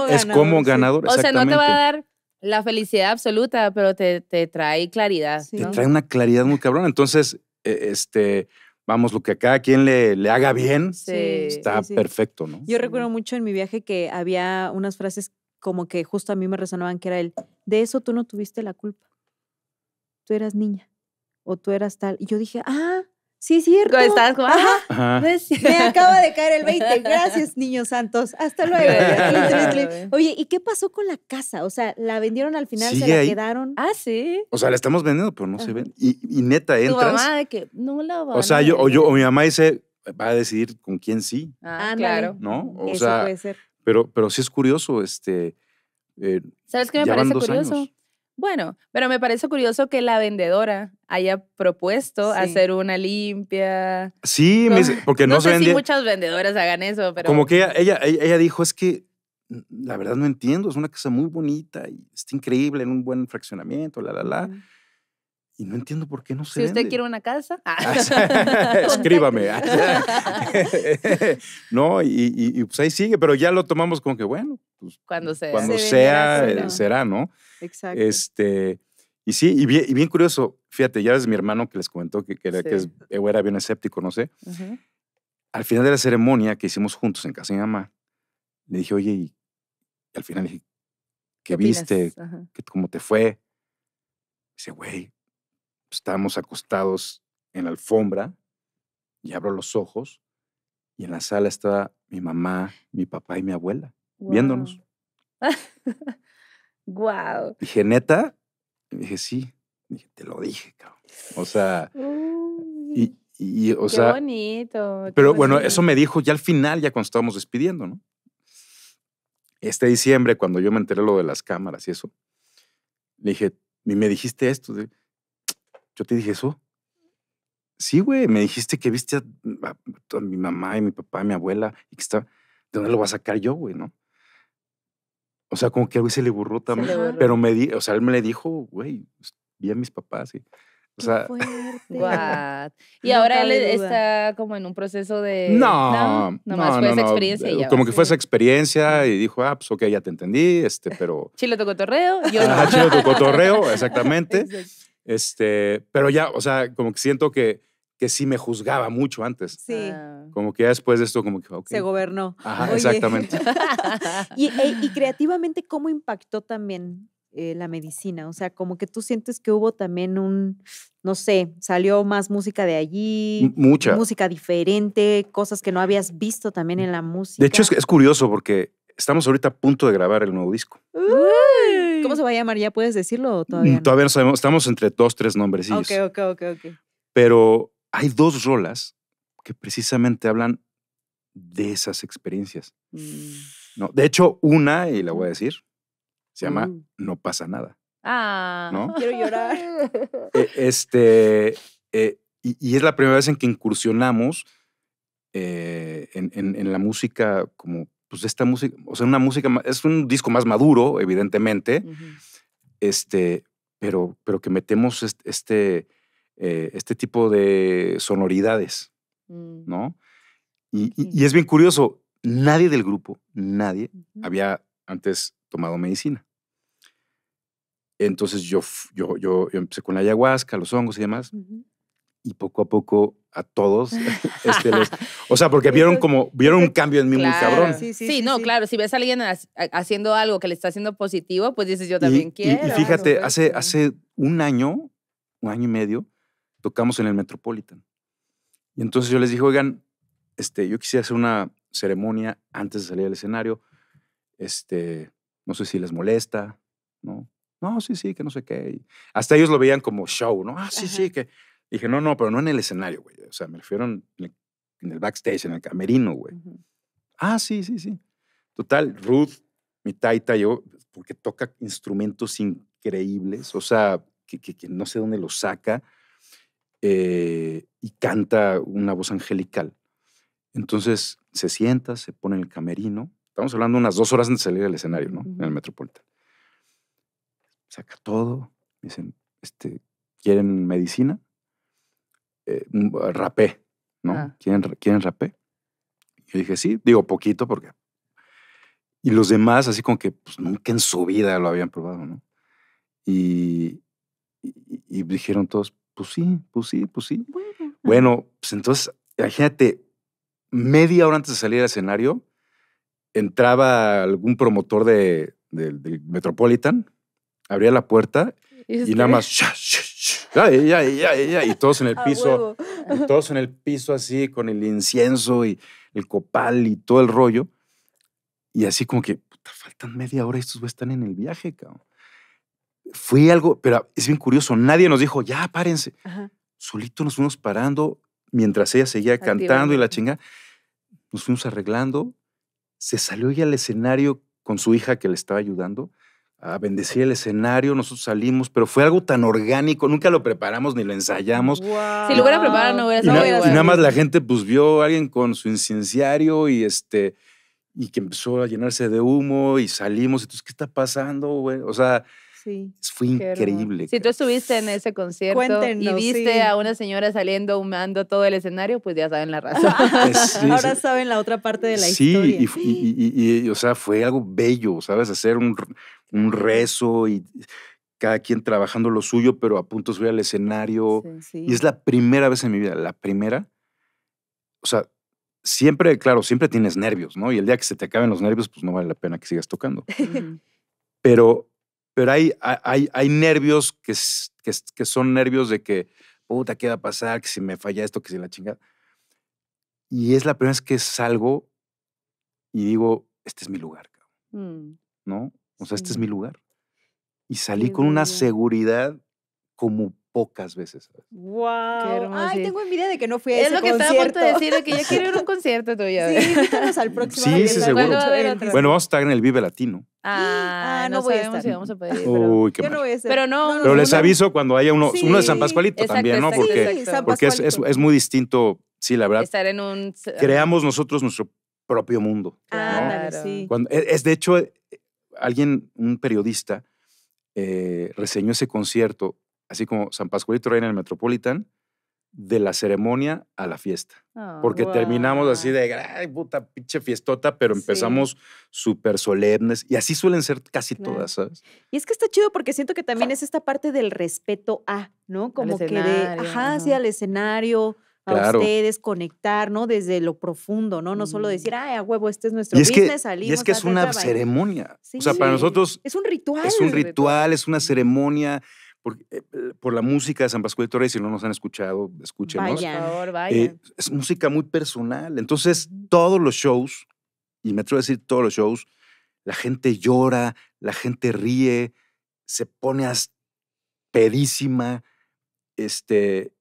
Es como ganador. O sea, no te va a dar la felicidad absoluta, pero te, trae claridad. Te trae una claridad muy cabrón. Entonces, e, este, vamos, lo que a cada quien le, haga bien, está perfecto, ¿no? Yo recuerdo mucho en mi viaje que había unas frases como que justo a mí me resonaban, que era el, de eso tú no tuviste la culpa. Tú eras niña o tú eras tal. Y yo dije, ah, sí cierto. Me acaba de caer el 20. Gracias, niños santos. Hasta luego. Oye, ¿y qué pasó con la casa? O sea, ¿la vendieron al final? ¿Se la quedaron? Ah, sí. O sea, la estamos vendiendo, pero no se ven. Y, neta, entras. O sea, yo, yo, mi mamá dice, va a decidir con quién sí. Ah, claro. ¿No? O sea, puede ser. Pero, pero sí es curioso, este. Eh, ¿Sabes qué me parece curioso? Bueno, pero me parece curioso que la vendedora haya propuesto hacer una limpia. Sí, porque no, sé si muchas vendedoras hagan eso, pero. Como que ella, ella, e-, dijo, es que la verdad no entiendo, es una casa muy bonita y está increíble en un buen fraccionamiento, la, la, la. Y no entiendo por qué no se Si usted quiere una casa, ah. Ah, escríbame. Ah, no, y, pues ahí sigue, pero ya lo tomamos como que, bueno, pues, cuando sea, cuando sea eh, será, ¿no? Exacto. Este, y sí, y bien, curioso, fíjate, ya es mi hermano que les comentó que, era, bien escéptico, no sé. Al final de la ceremonia que hicimos juntos en casa de mamá, le dije, oye, y al final dije, ¿qué, viste? ¿Cómo te fue? Dice, güey, estábamos acostados en la alfombra y abro los ojos y en la sala estaba mi mamá, mi papá y mi abuela viéndonos. wow. Dije, neta, dije, sí, dije, te lo dije, cabrón. O sea, y, y, qué bonito. pero bueno, eso me dijo ya al final, ya cuando estábamos despidiendo, ¿no? Este diciembre, cuando yo me enteré lo de las cámaras y eso, le dije, me dijiste esto. Yo te dije eso. Sí, güey, me dijiste que viste a, mm, mi mamá y mi papá y mi abuela y que estaba. ¿De dónde lo voy a sacar yo, güey, O sea, como que a se le burró también. Pero me o sea, él me le dijo, güey, vi a mis papás y. O sea, Y ahora él e, está como en un proceso de. No, no, nomás eh, fue esa experiencia. como que fue esa experiencia y dijo, ah, pues ok, ya te entendí, este, pero. Chile tocó torreo. yo no. Ajá, chile tu cotorreo, exactamente. Este, pero ya, o sea, como que siento que, que sí me juzgaba mucho antes. Sí. Ah. Como que ya después de esto, como que. Se gobernó. Ajá, exactamente. y, e, y, creativamente, ¿cómo impactó también eh, la medicina? O sea, como que tú sientes que hubo también un. No sé, salió más música de allí. mucha. Música diferente, cosas que no habías visto también en la música. De hecho, es, es curioso porque estamos ahorita a punto de grabar el nuevo disco. Uy. Mm. ¿Cómo se va a llamar? ¿Ya puedes decirlo todavía? Mm, no? Todavía no sabemos, estamos entre dos, tres nombres. Ok, ok, ok, ok. Pero hay dos rolas que precisamente hablan de esas experiencias. Mm. No, de hecho, una, y la voy a decir, se llama No pasa nada. Ah, quiero llorar. E, este, eh, y, es la primera vez en que incursionamos eh, en, la música como pues esta música, o sea, una música, es un disco más maduro, evidentemente, este, pero, pero que metemos este, eh, este, tipo de sonoridades, mm. ¿no? Y, es bien curioso, nadie del grupo, nadie, había antes tomado medicina. Entonces yo, yo, yo, empecé con la ayahuasca, los hongos y demás y poco a poco a todos. Este, o sea, porque vieron como, vieron un cambio en mí muy cabrón. Sí, no, claro, si ves a alguien haciendo algo que le está haciendo positivo, pues dices, yo también quiero. Y, fíjate, hace, este. hace un año, un año y medio, tocamos en el Metropolitan. Y entonces yo les dije, oigan, este, yo quisiera hacer una ceremonia antes de salir al escenario. Este, no sé si les molesta, ¿no? No, sí, sí, que no sé qué. hasta ellos lo veían como show, ¿no? Ah, sí, sí, que dije, no, no, pero no en el escenario, güey. O sea, me refiero en el, backstage, en el camerino, güey. Ah, sí, sí, sí. Total, Ruth, mi taita, yo, porque toca instrumentos increíbles, o sea, que, no sé dónde lo saca, eh, y canta una voz angelical. Entonces se sienta, se pone en el camerino. Estamos hablando unas dos horas antes de salir del escenario, ¿no? En el Metropolitan. Saca todo. Dicen, este, ¿quieren medicina? Eh, mm, rapé, ¿no? Ah. ¿Quieren, rapé? Yo dije, sí, digo poquito porque... Y los demás, así como que pues, nunca en su vida lo habían probado, ¿no? Y, dijeron todos, pues sí, pues sí, pues sí. Bueno. pues entonces, imagínate, media hora antes de salir al escenario, entraba algún promotor de, del Metropolitan, abría la puerta y, nada más y todos en el piso, todos en el piso así, con el incienso y el copal y todo el rollo. Y así como que, puta, faltan media hora y estos están en el viaje, cabrón. Fue algo, pero es bien curioso, nadie nos dijo, ya, párense. Solito nos fuimos parando mientras ella seguía cantando y la chinga. Nos fuimos arreglando. Se salió ella al escenario con su hija que le estaba ayudando a bendecir el escenario, nosotros salimos, pero fue algo tan orgánico, nunca lo preparamos ni lo ensayamos. Si lo hubiera preparado, no hubiera sido. Y, nada más la gente pues vio a alguien con su incendiario y este y que empezó a llenarse de humo y salimos, entonces ¿qué está pasando, güey? O sea, Fue increíble. Si tú estuviste en ese concierto y viste a una señora saliendo humando todo el escenario, pues ya saben la razón. Ahora saben la otra parte de la historia. sí, y, y, o sea, fue algo bello, ¿sabes? Hacer un, un rezo y cada quien trabajando lo suyo, pero a punto de subir al escenario. Y es la primera vez en mi vida, la primera. O sea, siempre, claro, siempre tienes nervios, ¿no? Y el día que se te acaben los nervios, pues no vale la pena que sigas tocando. pero, pero hay, hay, hay nervios que, que, son nervios de que, puta, ¿qué va a pasar? Que si me falla esto, que si la chingada. Y es la primera vez que salgo y digo, este es mi lugar, mm. ¿no? O sea, este es mi lugar. Y salí con una seguridad como pocas veces. ¡Wow! Ay, tengo envidia de que no fui a es ese concierto. Es lo que estaba a punto de decir, que yo quiero ir a un concierto tuyo. Sí, invítanos al próximo. Sí, sí, seguro. Bueno, vamos a estar en el Vive Latino. Ah, ah no, voy a estar. si vamos a poder ir. Uy, qué yo no Pero, no, les aviso cuando haya uno, uno de San Pascualito también, ¿no? Porque, porque es, es, es, muy distinto, sí, la verdad. Estar en un... Creamos nosotros nuestro propio mundo. Ah, claro. sí. Cuando, e, es, de hecho, alguien, un periodista, eh, reseñó ese concierto, así como San Pascualito Reina en el Metropolitan, de la ceremonia a la fiesta. Ah, porque terminamos así de, ay, puta, pinche fiestota, pero empezamos súper solemnes. Y así suelen ser casi todas, ¿sabes? Y es que está chido porque siento que también es esta parte del respeto a, ¿no? Como que de, ajá, así al escenario ustedes, conectar, ¿no? Desde lo profundo, ¿no? No solo mm. decir, ay, a huevo, este es nuestro y es business, que, es que es una ceremonia. o sea, para nosotros. Es un ritual. Es un ritual, es una ceremonia. Eh, eh, por, la música de San Pascual de Torres, si no nos han escuchado, escúchenos. Eh, es música muy personal. Entonces, todos los shows, y me atrevo a decir todos los shows, la gente llora, la gente ríe, se pone pedísima, este,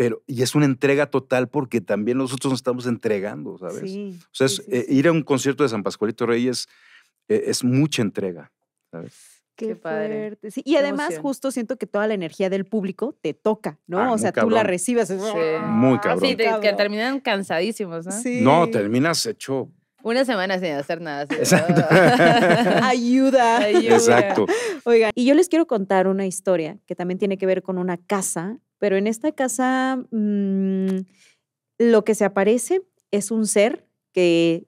pero, y es una entrega total porque también nosotros nos estamos entregando, ¿sabes? o sea, eh, ir a un concierto de San Pascualito Reyes eh, es mucha entrega, ¿sabes? Qué, padre. y además justo siento que toda la energía del público te toca, ¿no? Ah, o sea, tú la recibes. Muy ¡Ah, cabrón. Sí, que terminan cansadísimos, ¿no? No, terminas hecho una semana sin hacer nada. Exacto. Oh". Ayuda. Ayuda. Exacto. Oigan, y yo les quiero contar una historia que también tiene que ver con una casa pero en esta casa mm, lo que se aparece es un ser que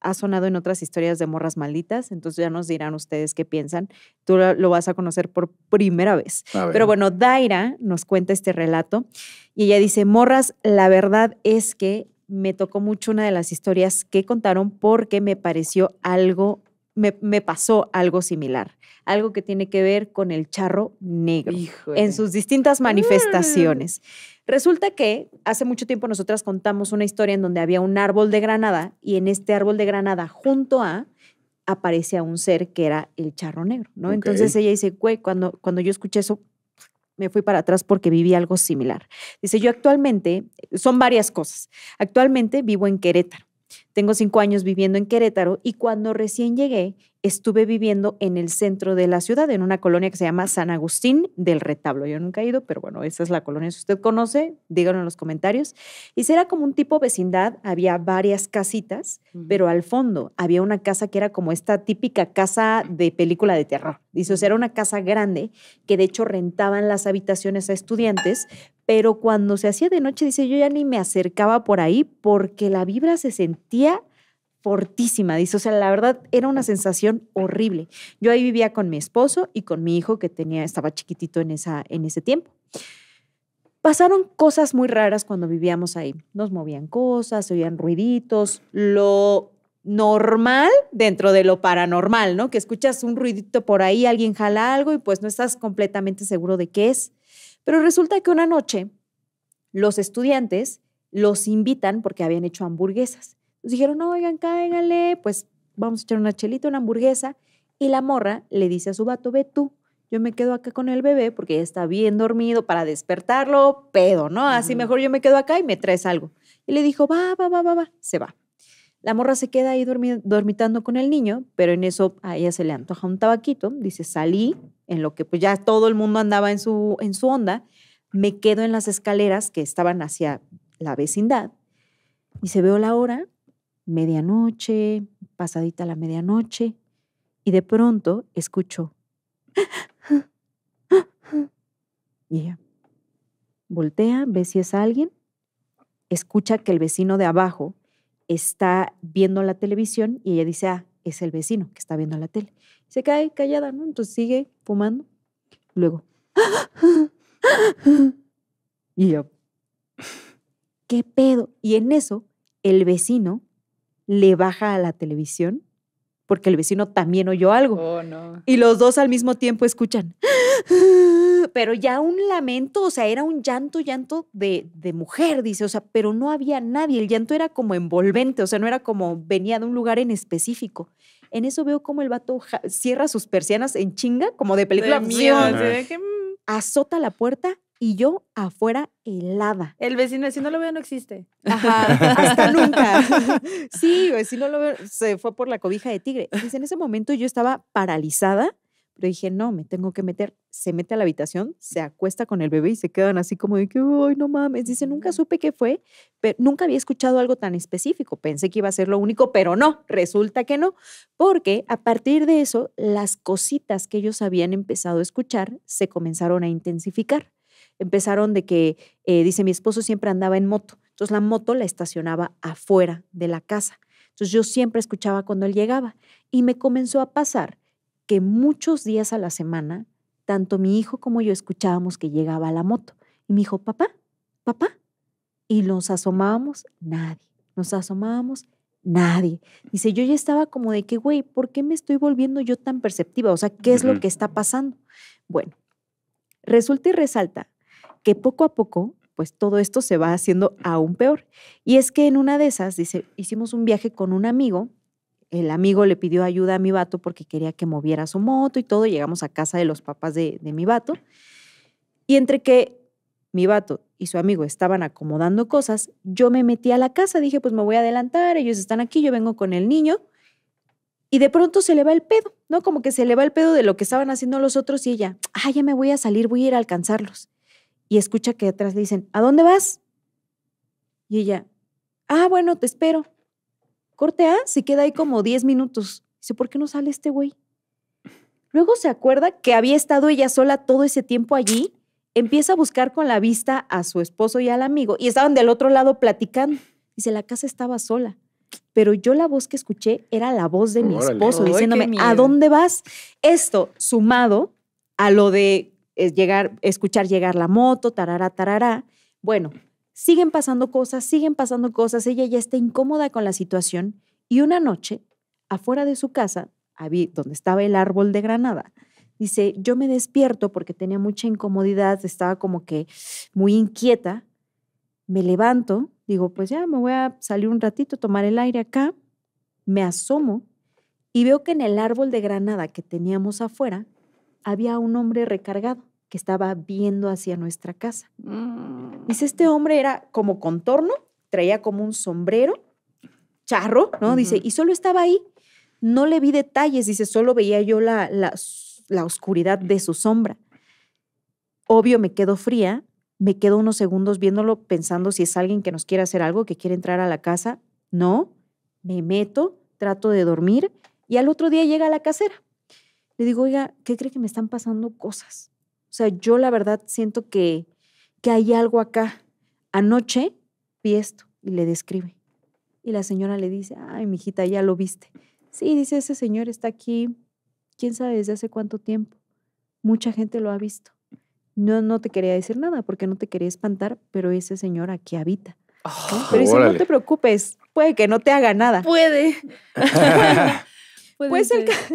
ha sonado en otras historias de morras malditas, entonces ya nos dirán ustedes qué piensan. Tú lo vas a conocer por primera vez. Pero bueno, Daira nos cuenta este relato y ella dice, morras, la verdad es que me tocó mucho una de las historias que contaron porque me pareció algo, me pasó algo similar algo que tiene que ver con el charro negro en sus distintas manifestaciones. Mm. Resulta que hace mucho tiempo nosotras contamos una historia en donde había un árbol de granada y en este árbol de granada junto a aparece a un ser que era el charro negro, ¿no? Entonces ella dice, güey, cuando, cuando yo escuché eso, me fui para atrás porque viví algo similar. Dice, yo actualmente, son varias cosas, actualmente vivo en Querétaro. Tengo cinco años viviendo en Querétaro y cuando recién llegué estuve viviendo en el centro de la ciudad, en una colonia que se llama San Agustín del Retablo. Yo nunca he ido, pero bueno, esa es la colonia. Si usted conoce, díganlo en los comentarios. Y era como un tipo vecindad, había varias casitas, pero al fondo había una casa que era como esta típica casa de película de terror. Dice, o sea, era una casa grande que de hecho rentaban las habitaciones a estudiantes, pero cuando se hacía de noche, dice, yo ya ni me acercaba por ahí porque la vibra se sentía fortísima, dice, o sea, la verdad era una sensación horrible. Yo ahí vivía con mi esposo y con mi hijo que tenía, estaba chiquitito en, esa, en ese tiempo. Pasaron cosas muy raras cuando vivíamos ahí. Nos movían cosas, se oían ruiditos, lo normal dentro de lo paranormal, ¿no? Que escuchas un ruidito por ahí, alguien jala algo y pues no estás completamente seguro de qué es. Pero resulta que una noche los estudiantes los invitan porque habían hecho hamburguesas dijeron, no, oigan, cáiganle, pues vamos a echar una chelita, una hamburguesa. Y la morra le dice a su vato, ve tú, yo me quedo acá con el bebé porque ya está bien dormido para despertarlo, pedo, ¿no? Así mejor yo me quedo acá y me traes algo. Y le dijo, va, va, va, va, va, se va. La morra se queda ahí dormitando con el niño, pero en eso a ella se le antoja un tabaquito, dice, salí, en lo que pues ya todo el mundo andaba en su, en su onda, me quedo en las escaleras que estaban hacia la vecindad y se veo la hora medianoche, pasadita la medianoche, y de pronto escucho. Y ella voltea, ve si es alguien, escucha que el vecino de abajo está viendo la televisión y ella dice, ah, es el vecino que está viendo la tele. se cae callada, ¿no? Entonces sigue fumando. Luego, y yo, ¿qué pedo? Y en eso, el vecino le baja a la televisión porque el vecino también oyó algo. Oh, no. Y los dos al mismo tiempo escuchan. Pero ya un lamento, o sea, era un llanto, llanto de, mujer, dice, o sea, pero no había nadie, el llanto era como envolvente, o sea, no era como venía de un lugar en específico. En eso veo como el vato cierra sus persianas en chinga, como de película. De mm. azota la puerta y yo afuera helada. El vecino, si no lo veo, no existe. Ajá, hasta nunca. Sí, si no lo veo, se fue por la cobija de tigre. Entonces, en ese momento yo estaba paralizada, pero dije, no, me tengo que meter. Se mete a la habitación, se acuesta con el bebé y se quedan así como de que, ay, no mames. Dice, nunca supe qué fue, pero nunca había escuchado algo tan específico. Pensé que iba a ser lo único, pero no, resulta que no. Porque a partir de eso, las cositas que ellos habían empezado a escuchar se comenzaron a intensificar empezaron de que, eh, dice, mi esposo siempre andaba en moto, entonces la moto la estacionaba afuera de la casa. Entonces yo siempre escuchaba cuando él llegaba y me comenzó a pasar que muchos días a la semana, tanto mi hijo como yo escuchábamos que llegaba la moto. Y me dijo, papá, papá. Y nos asomábamos, nadie. Nos asomábamos, nadie. Dice, yo ya estaba como de que, güey, ¿por qué me estoy volviendo yo tan perceptiva? O sea, ¿qué es lo que está pasando? Bueno, resulta y resalta que poco a poco, pues todo esto se va haciendo aún peor. Y es que en una de esas, dice, hicimos un viaje con un amigo, el amigo le pidió ayuda a mi vato porque quería que moviera su moto y todo, llegamos a casa de los papás de, mi vato, y entre que mi vato y su amigo estaban acomodando cosas, yo me metí a la casa, dije, pues me voy a adelantar, ellos están aquí, yo vengo con el niño, y de pronto se le va el pedo, ¿no? Como que se le va el pedo de lo que estaban haciendo los otros y ella, ah, ya me voy a salir, voy a ir a alcanzarlos y escucha que atrás le dicen, ¿a dónde vas? Y ella, ah, bueno, te espero. Corte A, se queda ahí como 10 minutos. Dice, ¿por qué no sale este güey? Luego se acuerda que había estado ella sola todo ese tiempo allí, empieza a buscar con la vista a su esposo y al amigo, y estaban del otro lado platicando. Dice, la casa estaba sola pero yo la voz que escuché era la voz de mi esposo diciéndome, ¿a dónde vas? Esto sumado a lo de es llegar, escuchar llegar la moto, tarará, tarará. Bueno, siguen pasando cosas, siguen pasando cosas, ella ya está incómoda con la situación y una noche, afuera de su casa, donde estaba el árbol de granada, dice, yo me despierto porque tenía mucha incomodidad, estaba como que muy inquieta, me levanto, digo, pues ya me voy a salir un ratito, tomar el aire acá, me asomo y veo que en el árbol de granada que teníamos afuera había un hombre recargado que estaba viendo hacia nuestra casa. Dice, mm. este hombre era como contorno, traía como un sombrero, charro, ¿no? Dice, y solo estaba ahí. No le vi detalles, dice, solo veía yo la, la, oscuridad de su sombra. Obvio, me quedo fría, me quedo unos segundos viéndolo, pensando si es alguien que nos quiere hacer algo, que quiere entrar a la casa. No, me meto, trato de dormir y al otro día llega la casera le digo, oiga, ¿qué cree que me están pasando cosas? O sea, yo la verdad siento que, que hay algo acá. Anoche vi esto y le describe. Y la señora le dice, ay, mijita, ya lo viste. Sí, dice, ese señor está aquí, quién sabe desde hace cuánto tiempo. Mucha gente lo ha visto. No, no te quería decir nada porque no te quería espantar, pero ese señor aquí habita. Ah, pero dice, no te preocupes, puede que no te haga nada. Puede. Pues el, caso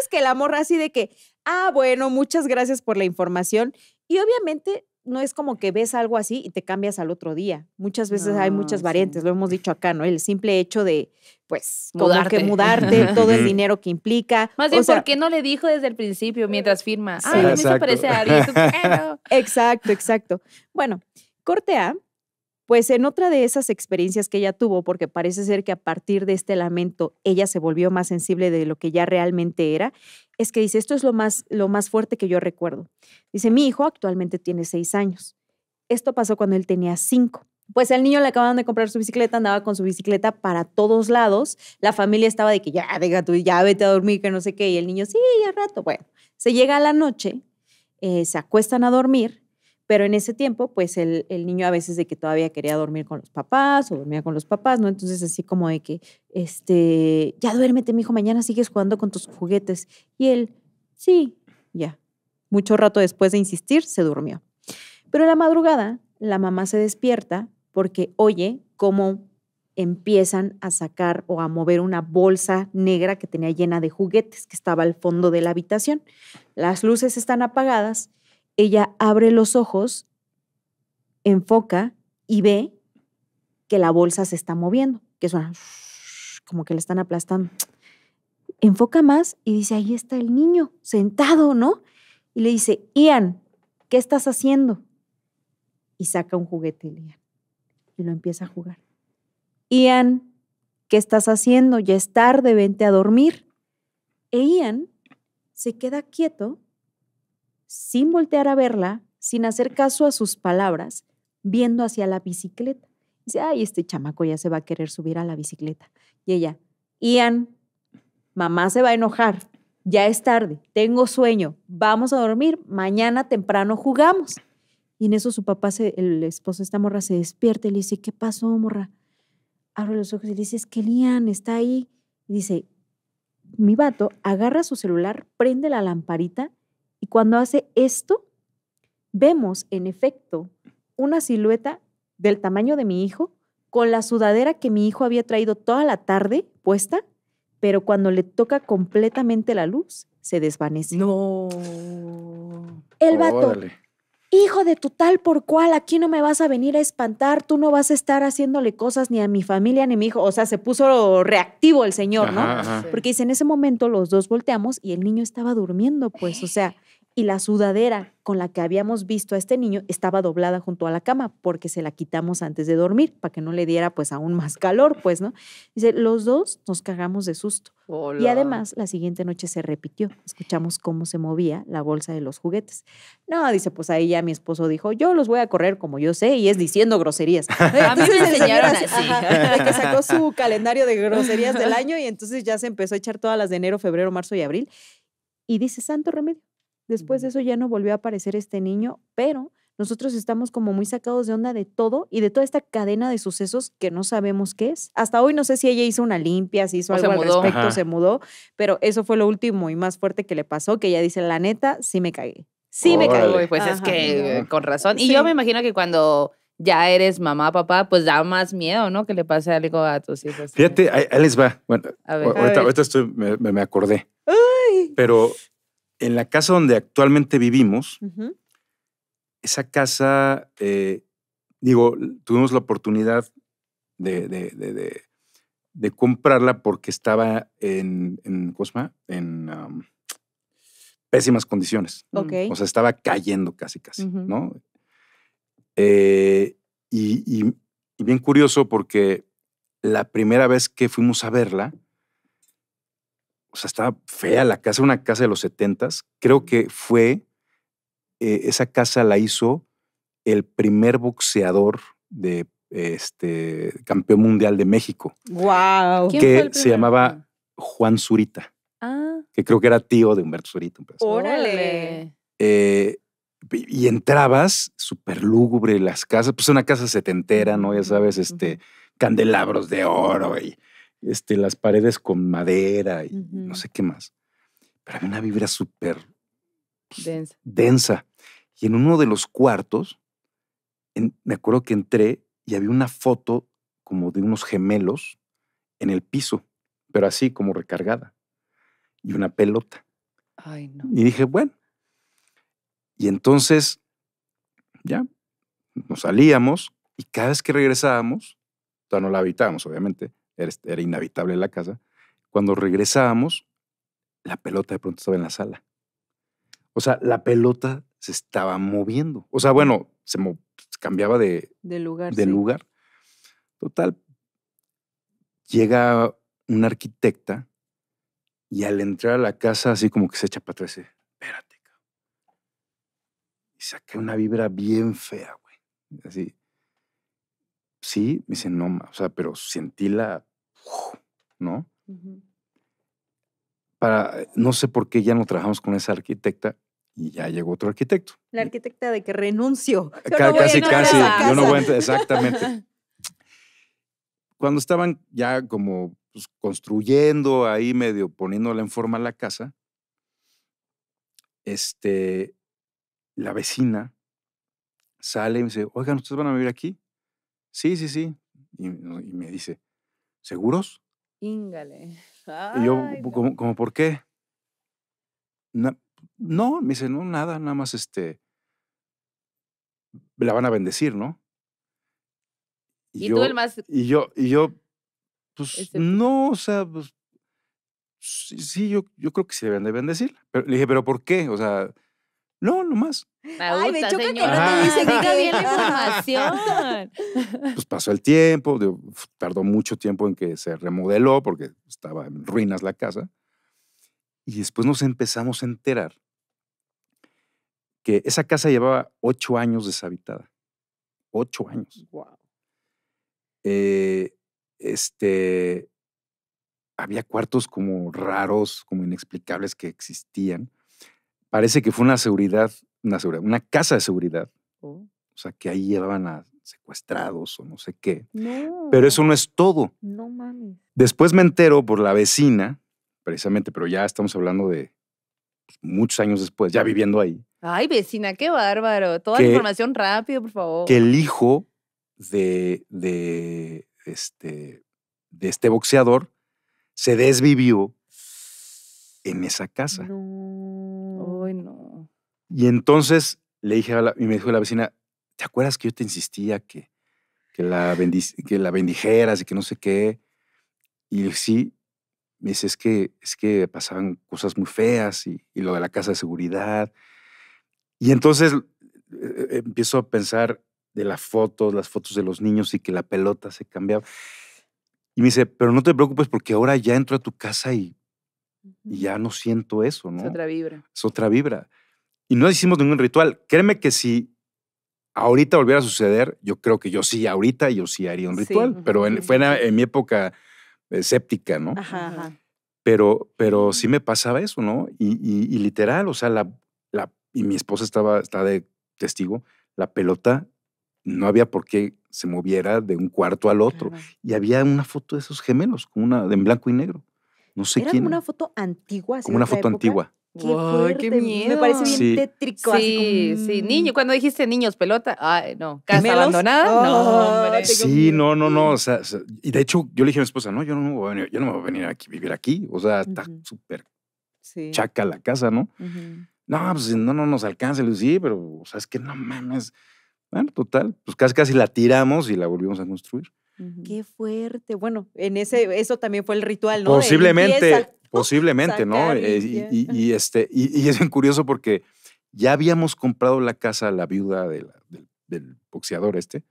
es que la morra así de que, ah, bueno, muchas gracias por la información. Y obviamente no es como que ves algo así y te cambias al otro día. Muchas veces hay muchas variantes, lo hemos dicho acá, ¿no? El simple hecho de, pues, como que mudarte, todo el dinero que implica. Más bien, o ¿por qué no le dijo desde el principio mientras firma? Ay, a mí parece a Exacto, exacto. Bueno, corte A, pues en otra de esas experiencias que ella tuvo, porque parece ser que a partir de este lamento ella se volvió más sensible de lo que ya realmente era, es que dice, esto es lo más, lo más fuerte que yo recuerdo. Dice, mi hijo actualmente tiene seis años. Esto pasó cuando él tenía cinco. Pues al niño le acababan de comprar su bicicleta, andaba con su bicicleta para todos lados. La familia estaba de que ya, venga tú, ya vete a dormir, que no sé qué. Y el niño, sí, ya rato. Bueno, se llega a la noche, eh, se acuestan a dormir pero en ese tiempo, pues el, niño a veces de que todavía quería dormir con los papás o dormía con los papás, ¿no? Entonces así como de que, este, ya duérmete, hijo, mañana sigues jugando con tus juguetes. Y él, sí, ya. Mucho rato después de insistir, se durmió. Pero en la madrugada, la mamá se despierta porque oye cómo empiezan a sacar o a mover una bolsa negra que tenía llena de juguetes que estaba al fondo de la habitación. Las luces están apagadas ella abre los ojos, enfoca y ve que la bolsa se está moviendo, que suena como que la están aplastando. Enfoca más y dice, ahí está el niño, sentado, ¿no? Y le dice, Ian, ¿qué estás haciendo? Y saca un juguete, Ian, y lo empieza a jugar. Ian, ¿qué estás haciendo? Ya es tarde, vente a dormir. E Ian se queda quieto sin voltear a verla, sin hacer caso a sus palabras, viendo hacia la bicicleta. Dice, ay, este chamaco ya se va a querer subir a la bicicleta. Y ella, Ian, mamá se va a enojar, ya es tarde, tengo sueño, vamos a dormir, mañana temprano jugamos. Y en eso su papá, el esposo de esta morra, se despierta y le dice, ¿qué pasó, morra? Abre los ojos y le dice, es que Ian está ahí. Y dice, mi vato agarra su celular, prende la lamparita y cuando hace esto, vemos en efecto una silueta del tamaño de mi hijo con la sudadera que mi hijo había traído toda la tarde puesta, pero cuando le toca completamente la luz, se desvanece. No. El vato hijo de tu tal por cual, aquí no me vas a venir a espantar, tú no vas a estar haciéndole cosas ni a mi familia ni a mi hijo. O sea, se puso reactivo el señor, ¿no? Porque dice, en ese momento los dos volteamos y el niño estaba durmiendo, pues, o sea, y la sudadera con la que habíamos visto a este niño estaba doblada junto a la cama porque se la quitamos antes de dormir para que no le diera pues aún más calor, pues, ¿no? Dice, los dos nos cagamos de susto. Y además la siguiente noche se repitió, escuchamos cómo se movía la bolsa de los juguetes. No, dice, pues ahí ya mi esposo dijo, yo los voy a correr como yo sé y es diciendo groserías. a mí me enseñaron así. que sacó su calendario de groserías del año y entonces ya se empezó a echar todas las de enero, febrero, marzo y abril. Y dice, santo remedio Después de eso ya no volvió a aparecer este niño, pero nosotros estamos como muy sacados de onda de todo y de toda esta cadena de sucesos que no sabemos qué es. Hasta hoy no sé si ella hizo una limpia, si hizo algo al respecto, se mudó, pero eso fue lo último y más fuerte que le pasó, que ella dice, la neta, sí me cagué. Sí me cagué. pues es que eh, con razón. Y yo me imagino que cuando ya eres mamá, papá, pues da más miedo, ¿no? Que le pase algo a tus hijos. Fíjate, eh. ahí, les va. Bueno, ahorita, me, me acordé. Ay. Pero en la casa donde actualmente vivimos, esa casa, eh, digo, tuvimos la oportunidad de, comprarla porque estaba en, Cosma, en um, pésimas condiciones. O sea, estaba cayendo casi, casi, ¿no? Eh, y, bien curioso porque la primera vez que fuimos a verla, o sea, estaba fea la casa, una casa de los setentas. Creo que fue, eh, esa casa la hizo el primer boxeador de este campeón mundial de México. Wow. Que se llamaba Juan Zurita. Ah. Que creo que era tío de Humberto Zurita. Órale. Eh, y entrabas, súper lúgubre las casas, pues una casa setentera, ¿no? Ya sabes, este, candelabros de oro y este, las paredes con madera y no sé qué más. Pero había una vibra súper pues, densa. Y en uno de los cuartos, me acuerdo que entré y había una foto como de unos gemelos en el piso, pero así como recargada, y una pelota. Ay, no. Y dije, bueno. Y entonces, ya, nos salíamos y cada vez que regresábamos, ya no la habitábamos, obviamente, era, inhabitable la casa. Cuando regresábamos, la pelota de pronto estaba en la sala. O sea, la pelota se estaba moviendo. O sea, bueno, se cambiaba de, lugar. Total, llega una arquitecta y al entrar a la casa, así como que se echa para atrás, espérate, Y saqué una vibra bien fea, güey. Así sí, me dice, no, o sea, pero sentí la, ¿no? Para, no sé por qué ya no trabajamos con esa arquitecta y ya llegó otro arquitecto. La arquitecta de que renuncio. casi, eh, casi, yo no voy a exactamente. Cuando estaban ya como pues, construyendo ahí medio poniéndola en forma la casa, este, la vecina sale y me dice, oigan, ¿ustedes van a vivir aquí? sí, sí, sí. Y, me dice, ¿seguros? Íngale. y yo, como, ¿por qué? no, me dice, no, nada, nada más este, la van a bendecir, ¿no? Y, yo, tú el más... Y yo, y yo pues no, o sea, pues, sí, yo, yo creo que sí deben de bendecir. Pero, le dije, ¿pero por qué? O sea, no, nomás. Ay, me choca que no te dice que información. Pues pasó el tiempo, tardó mucho tiempo en que se remodeló porque estaba en ruinas la casa. Y después nos empezamos a enterar que esa casa llevaba ocho años deshabitada. Ocho años. Wow. Eh, este, había cuartos como raros, como inexplicables que existían Parece que fue una seguridad, una, una casa de seguridad. Oh. O sea, que ahí llevaban a secuestrados o no sé qué. No. Pero eso no es todo. No mames. Después me entero por la vecina, precisamente, pero ya estamos hablando de pues, muchos años después, ya viviendo ahí. Ay, vecina, qué bárbaro. Toda la información rápido, por favor. Que el hijo de, este, de este boxeador se desvivió en esa casa. No. Y entonces le dije a la, y me dijo la vecina, ¿te acuerdas que yo te insistía que, la, que la bendijeras y que no sé qué? Y sí, me dice, es que, es que pasaban cosas muy feas y, lo de la casa de seguridad. Y entonces eh, eh, empiezo a pensar de las fotos, las fotos de los niños y que la pelota se cambiaba. Y me dice, pero no te preocupes porque ahora ya entro a tu casa y, y ya no siento eso, ¿no? Es otra vibra. Es otra vibra y no hicimos ningún ritual. Créeme que si ahorita volviera a suceder, yo creo que yo sí, ahorita yo sí haría un ritual, pero fue en, mi época escéptica, eh, ¿no? Ajá, Pero, pero sí me pasaba eso, ¿no? Y, literal, o sea, la, y mi esposa estaba, está de testigo, la pelota no había por qué se moviera de un cuarto al otro. Y había una foto de esos gemelos, como una, en blanco y negro. No sé ¿Era quién. Como una foto antigua. Como una foto antigua. Qué, fuerte. Me parece bien tétrico. Sí, así como... sí. Niño, mm. cuando dijiste niños, pelota, ay, no. ¿Casa abandonada? no, hombre. Sí, no, no, no. O sea, y de hecho, yo le dije a mi esposa, no, yo no me voy a venir, yo no me voy a venir aquí, vivir aquí. O sea, está súper chaca la casa, ¿no? No, pues no, no nos alcanza. Luis, sí, pero, o sea, es que no mames. Bueno, total, pues casi casi la tiramos y la volvimos a construir. Qué fuerte. Bueno, en ese, eso también fue el ritual, ¿no? Posiblemente. Posiblemente, ¿no? Eh, y, este, y, es bien curioso porque ya habíamos comprado la casa a la viuda del, boxeador este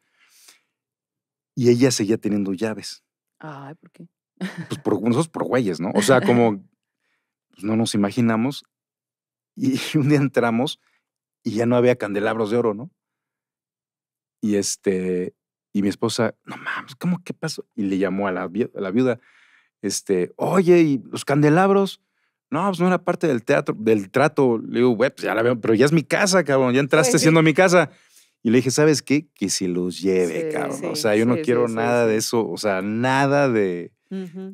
y ella seguía teniendo llaves. Ay, ¿por qué? Pues por, nosotros por güeyes, ¿no? O sea, como pues, no nos imaginamos y un día entramos y ya no había candelabros de oro, ¿no? Y este, y mi esposa, no mames, ¿cómo qué pasó? Y le llamó a la, a la viuda, este, oye, ¿y los candelabros? No, pues no era parte del teatro, del trato. Le digo, pues ya la veo, pero ya es mi casa, cabrón, ya entraste pues, siendo mi casa. Y le dije, ¿sabes qué? Que si los lleve, cabrón. o sea, yo no quiero nada de eso, o sea, nada de...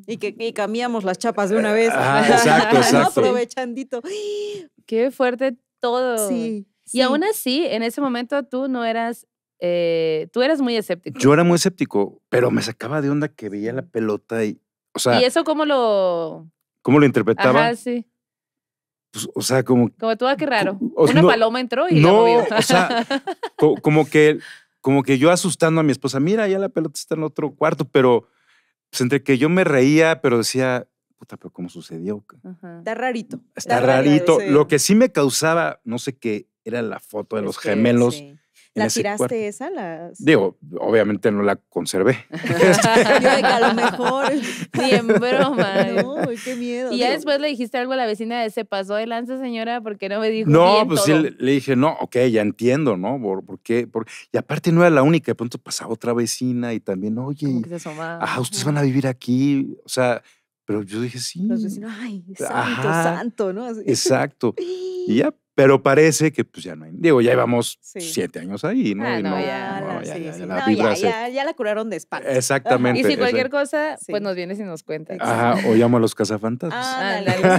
Y que y cambiamos las chapas de una vez. Ah, exacto, exacto. aprovechandito. Qué fuerte todo. Sí. Y aún así, en ese momento tú no eras eh, tú eras muy escéptico. Yo era muy escéptico, pero me sacaba de onda que veía la pelota y, ¿Y eso cómo lo...? ¿Cómo lo interpretaba? Ajá, sí. Pues, o sea, como... Como tú, ah, qué raro. Una paloma entró y... No, o sea, como que, como que yo asustando a mi esposa, mira, ya la pelota está en otro cuarto, pero pues, entre que yo me reía, pero decía, puta, pero ¿cómo sucedió? Está rarito. Está, rarito. Lo que sí me causaba, no sé qué, era la foto de los gemelos. ¿La tiraste esa? Digo, obviamente no la conservé. Yo de a lo mejor. Bien, en broma. No, qué miedo. Y ya después le dijiste algo a la vecina de se pasó de lanza, señora, porque no me dijo. No, pues sí, le dije, no, ok, ya entiendo, ¿no? ¿Por, qué? Y aparte no era la única, de pronto pasaba otra vecina y también, oye. Como que se ajá, ustedes van a vivir aquí. O sea, pero yo dije, sí. Los vecinos, ay, santo, santo, ¿no? Exacto. Y ya pero parece que pues ya no hay. Digo, ya llevamos siete años ahí, ¿no? Ah, no, ya, La ya, la curaron de Exactamente. Y si cualquier cosa, pues nos vienes y nos cuentas. Ajá, o llamo a los cazafantasmas.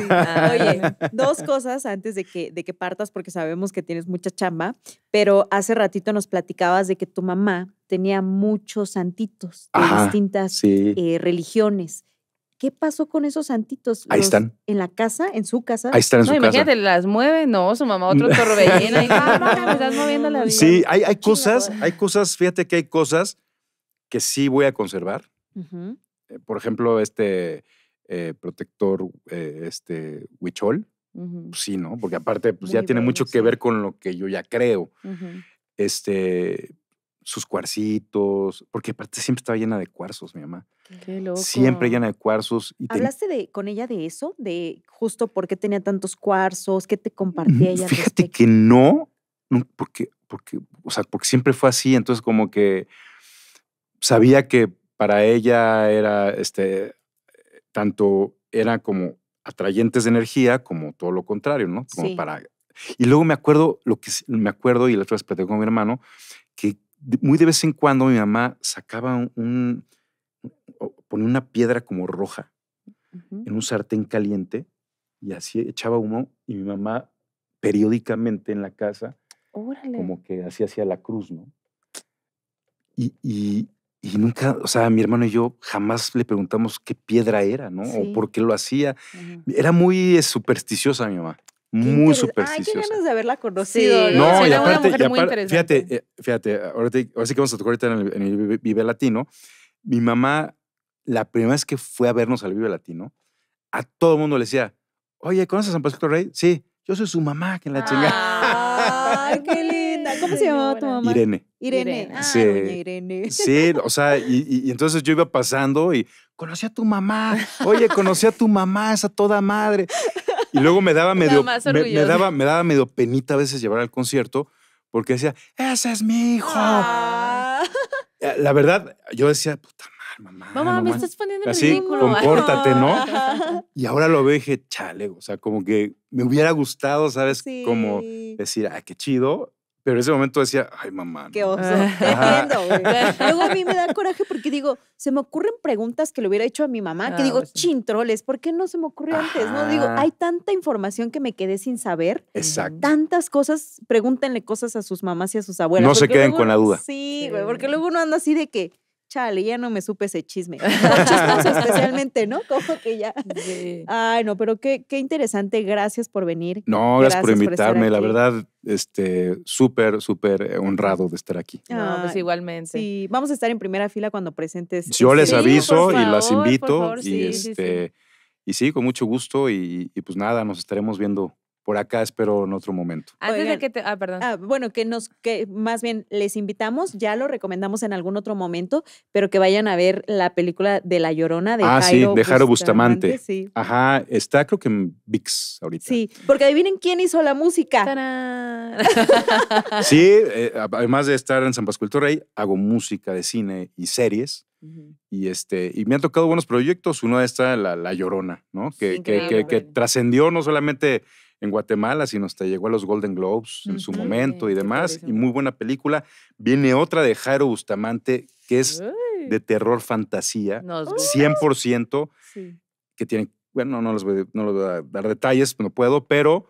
Ah, Oye, dos cosas antes de que, de que partas, porque sabemos que tienes mucha chamba, pero hace ratito nos platicabas de que tu mamá tenía muchos santitos de distintas eh, religiones. ¿Qué pasó con esos santitos? Ahí están. En la casa, en su casa. Ahí están en su casa. Imagínate, las mueve, no, su mamá otro mm. torbellino. ahí, me estás moviendo la vida. Sí, hay, cosas, hay cosas, fíjate que hay cosas que sí voy a conservar. Eh, por ejemplo, este eh, protector, eh, este huichol. Pues sí, ¿no? Porque aparte, pues ya tiene mucho que ver con lo que yo ya creo. Este, sus cuarcitos, porque aparte siempre estaba llena de cuarzos, mi mamá. Qué loco. Siempre llena de cuarzos. Y ¿Hablaste con ella de eso? De justo por qué tenía tantos cuarzos, qué te compartía ella. Fíjate que no, porque, porque, o sea, porque siempre fue así, entonces como que sabía que para ella era, este, tanto era como atrayentes de energía como todo lo contrario, ¿no? Como para... Y luego me acuerdo, lo que me acuerdo, y la otra vez con mi hermano, que muy de vez en cuando mi mamá sacaba un, ponía una piedra como roja en un sartén caliente y así echaba humo y mi mamá periódicamente en la casa como que así hacía la cruz, ¿no? Y, nunca, o sea, mi hermano y yo jamás le preguntamos qué piedra era, ¿no? O por qué lo hacía. Era muy supersticiosa mi mamá muy supersticiosa. Ay, qué ganas de haberla conocido. No, y aparte, fíjate, eh, fíjate, ahora, sí que vamos a tocar ahorita en el, Vive Latino. Mi mamá, la primera vez que fue a vernos al Vive Latino, a todo el mundo le decía, oye, ¿conoces a San Francisco Rey? Sí, yo soy su mamá, que en la chingada. Ay, qué linda. ¿Cómo se llamaba tu mamá? Irene. Irene. Ah, sí, Sí, o sea, y entonces yo iba pasando y conocí a tu mamá. Oye, conocí a tu mamá, esa toda madre. Y luego me daba medio, me, daba, me daba medio penita a veces llevar al concierto porque decía, ese es mi hijo. Ah. Eh, la verdad, yo decía, puta madre, mamá. Mamá, me estás poniendo Así, ridículo. compórtate, ¿no? y ahora lo veo y dije, chale, o sea, como que me hubiera gustado, ¿sabes? Como decir, ay, qué chido, pero en ese momento decía, ay, mamá. Qué oso. Entiendo, Luego a mí me da coraje porque digo, se me ocurren preguntas que le hubiera hecho a mi mamá, que ah, digo, chintroles, ¿por qué no se me ocurrió antes? No digo, hay tanta información que me quedé sin saber. Exacto. Tantas cosas, pregúntenle cosas a sus mamás y a sus abuelas. No se queden con la duda. Sí, güey, porque luego uno anda así de que, chale, ya no me supe ese chisme. especialmente, ¿no? Como que ya. Ay, no, pero qué, qué interesante. Gracias por venir. No, gracias, por invitarme. la verdad, este, súper, súper eh, honrado de estar aquí. no, pues igualmente. Sí, vamos a estar en primera fila cuando presentes. Yo este les aviso y las invito. y este. Y sí, con mucho gusto y pues nada, nos estaremos viendo por acá espero en otro momento. Antes de que te, ah, perdón. Ah, bueno, que nos, que más bien les invitamos, ya lo recomendamos en algún otro momento, pero que vayan a ver la película de La Llorona de ah, sí, de Bustamante. sí. Ajá, está creo que en VIX ahorita. Sí, porque adivinen quién hizo la música. sí, eh, además de estar en San Pascual Torrey, hago música de cine y series. Y este, y me han tocado buenos proyectos. Uno está La, la Llorona, ¿no? que trascendió no solamente en Guatemala, sino hasta llegó a los Golden Globes en su momento y demás. Y muy buena película. Viene otra de Jairo Bustamante, que es de terror fantasía, 100%, que tiene, bueno, no les voy, a dar detalles, no puedo, pero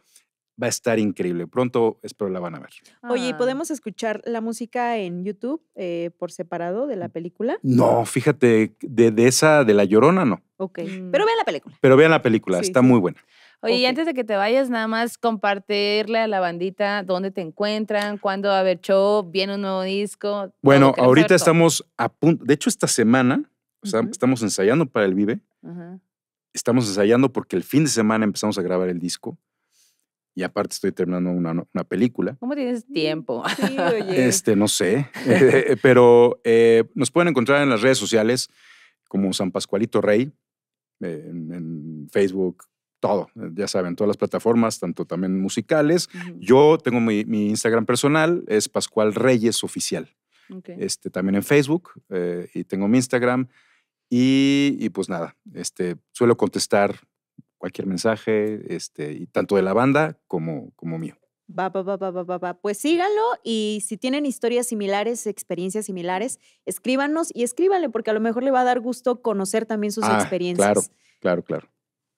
va a estar increíble. Pronto espero la van a ver. Oye, ah. ¿podemos escuchar la música en YouTube eh, por separado de la película? No, fíjate, de, esa, de La Llorona, no. Ok, mm. pero vean la película. Pero vean la película, está muy buena. Oye, y antes de que te vayas, nada más compartirle a la bandita dónde te encuentran, cuándo va a haber show, viene un nuevo disco. Bueno, ahorita estamos a punto, de hecho esta semana estamos ensayando para el Vive, estamos ensayando porque el fin de semana empezamos a grabar el disco y aparte estoy terminando una, película. ¿Cómo tienes mm, tiempo? Este, no sé, eh, pero eh, nos pueden encontrar en las redes sociales como San Pascualito Rey, en Facebook, todo, ya saben, todas las plataformas, tanto también musicales. Yo tengo mi, Instagram personal, es Pascual Reyes Oficial. Este, también en Facebook eh, y tengo mi Instagram. Y, pues nada, este, suelo contestar cualquier mensaje, este, y tanto de la banda como, como mío. Va, va, va, va, va, va, Pues síganlo y si tienen historias similares, experiencias similares, escríbanos y escríbanle porque a lo mejor le va a dar gusto conocer también sus ah, experiencias. Claro, claro, claro.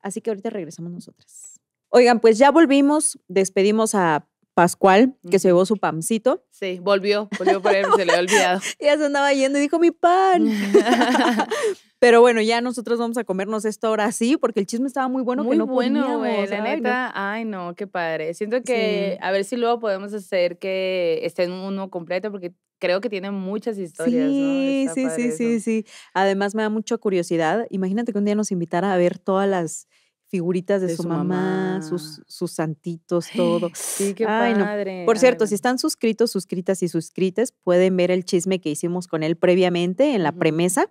Así que ahorita regresamos nosotras. Oigan, pues ya volvimos, despedimos a Pascual, que se llevó su pancito. Sí, volvió, volvió por él, se le había olvidado. ya se andaba yendo y dijo, mi pan. Pero bueno, ya nosotros vamos a comernos esto ahora sí, porque el chisme estaba muy bueno. Muy que no bueno, la neta. Ay, no, qué padre. Siento que a ver si luego podemos hacer que esté en uno completo, porque creo que tiene muchas historias. Sí, sí, sí, sí, sí. Además me da mucha curiosidad. Imagínate que un día nos invitara a ver todas las figuritas de, su, mamá, Sus, sus, santitos, todo. Sí, qué Ay, Por cierto, si están suscritos, suscritas y suscritas, pueden ver el chisme que hicimos con él previamente en la premesa.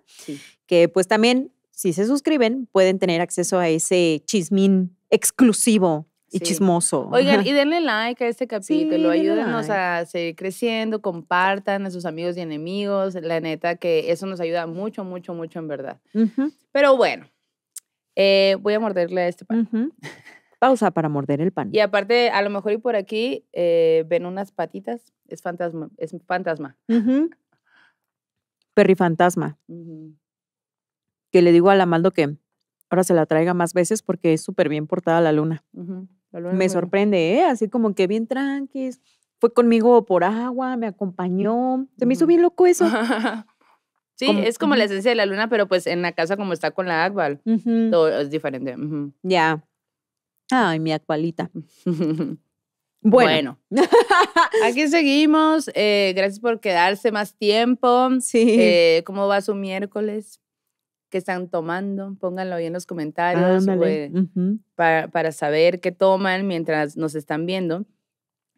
que pues también, si se suscriben, pueden tener acceso a ese chismín exclusivo y chismoso. Oigan, y denle like a este capítulo, sí, a seguir creciendo, compartan a sus amigos y enemigos, la neta que eso nos ayuda mucho, mucho, mucho en verdad. Pero bueno, eh, voy a morderle a este pan. Pausa para morder el pan. Y aparte, a lo mejor y por aquí eh, ven unas patitas. Es fantasma. Es fantasma. Que le digo a la Maldo que ahora se la traiga más veces porque es súper bien portada la luna. Me sorprende, ¿eh? Así como que bien tranquis. Fue conmigo por agua, me acompañó. Se me hizo bien loco eso. Sí, es como la esencia de la luna, pero pues en la casa como está con la Akbal, todo es diferente. Ya. Ay, mi Akbalita. Bueno, aquí seguimos. Eh, gracias por quedarse más tiempo. Sí. Eh, ¿Cómo va su miércoles? ¿Qué están tomando? Pónganlo ahí en los comentarios para, saber qué toman mientras nos están viendo.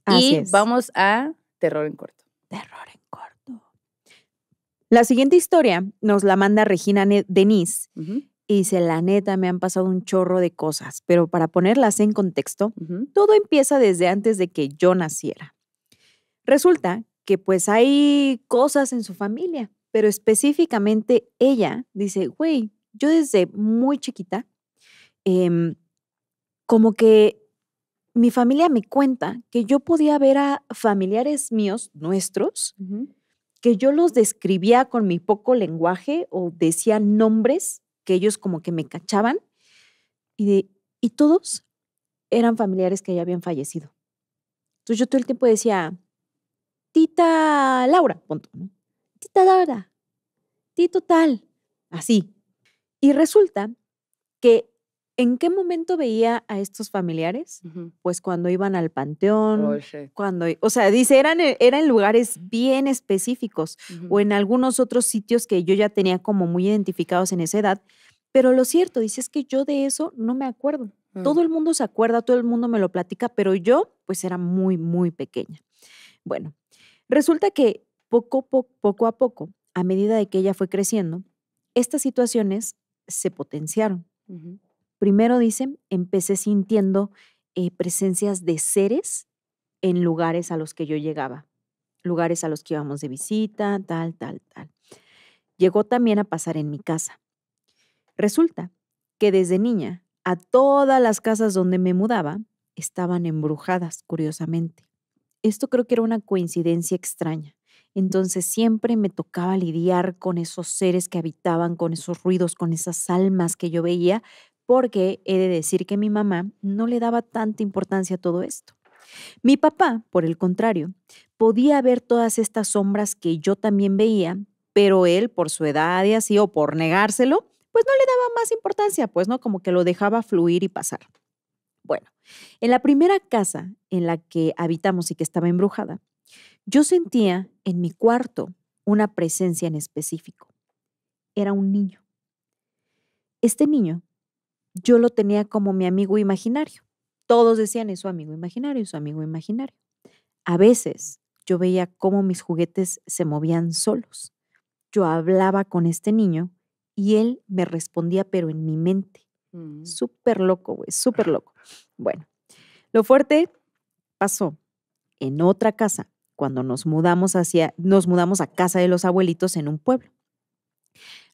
Así y vamos a Terror en Corto. Terror la siguiente historia nos la manda Regina Denise. Y dice, la neta, me han pasado un chorro de cosas, pero para ponerlas en contexto, todo empieza desde antes de que yo naciera. Resulta que pues hay cosas en su familia, pero específicamente ella dice, güey, yo desde muy chiquita, em, como que mi familia me cuenta que yo podía ver a familiares míos, nuestros, que yo los describía con mi poco lenguaje o decía nombres que ellos como que me cachaban y, y todos eran familiares que ya habían fallecido. Entonces yo todo el tiempo decía, tita Laura, punto, ¿no? tita Laura, tito tal, así. Y resulta que ¿En qué momento veía a estos familiares? Pues cuando iban al panteón, oh, cuando, o sea, dice, eran, eh, eran lugares bien específicos o en algunos otros sitios que yo ya tenía como muy identificados en esa edad. Pero lo cierto, dice, es que yo de eso no me acuerdo. Mm. Todo el mundo se acuerda, todo el mundo me lo platica, pero yo pues era muy, muy pequeña. Bueno, resulta que poco, poco, poco a poco, a medida de que ella fue creciendo, estas situaciones se potenciaron. Primero dice, empecé sintiendo eh, presencias de seres en lugares a los que yo llegaba, lugares a los que íbamos de visita, tal, tal, tal. Llegó también a pasar en mi casa. Resulta que desde niña a todas las casas donde me mudaba estaban embrujadas, curiosamente. Esto creo que era una coincidencia extraña. Entonces siempre me tocaba lidiar con esos seres que habitaban, con esos ruidos, con esas almas que yo veía, porque he de decir que mi mamá no le daba tanta importancia a todo esto. Mi papá, por el contrario, podía ver todas estas sombras que yo también veía, pero él, por su edad y así, o por negárselo, pues no le daba más importancia, pues no, como que lo dejaba fluir y pasar. Bueno, en la primera casa en la que habitamos y que estaba embrujada, yo sentía en mi cuarto una presencia en específico. Era un niño. Este niño yo lo tenía como mi amigo imaginario. Todos decían, es su amigo imaginario, es su amigo imaginario. A veces yo veía cómo mis juguetes se movían solos. Yo hablaba con este niño y él me respondía, pero en mi mente. Mm. Súper loco, güey, súper loco. Bueno, lo fuerte pasó en otra casa cuando nos mudamos hacia, nos mudamos a casa de los abuelitos en un pueblo.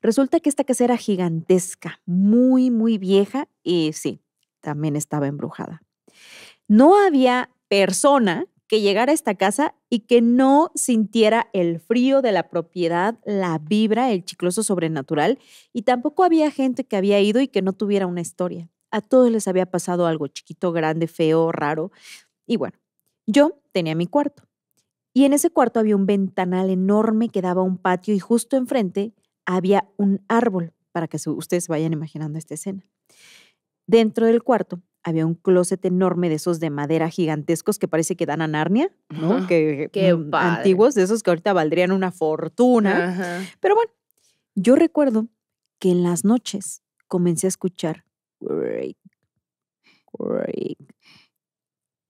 Resulta que esta casa era gigantesca, muy, muy vieja y eh, sí, también estaba embrujada. No había persona que llegara a esta casa y que no sintiera el frío de la propiedad, la vibra, el chicloso sobrenatural, y tampoco había gente que había ido y que no tuviera una historia. A todos les había pasado algo chiquito, grande, feo, raro. Y bueno, yo tenía mi cuarto. Y en ese cuarto había un ventanal enorme que daba a un patio y justo enfrente había un árbol, para que ustedes vayan imaginando esta escena. Dentro del cuarto había un closet enorme de esos de madera gigantescos que parece que dan a Narnia, ¿no? que, mm, antiguos, de esos que ahorita valdrían una fortuna. Pero bueno, yo recuerdo que en las noches comencé a escuchar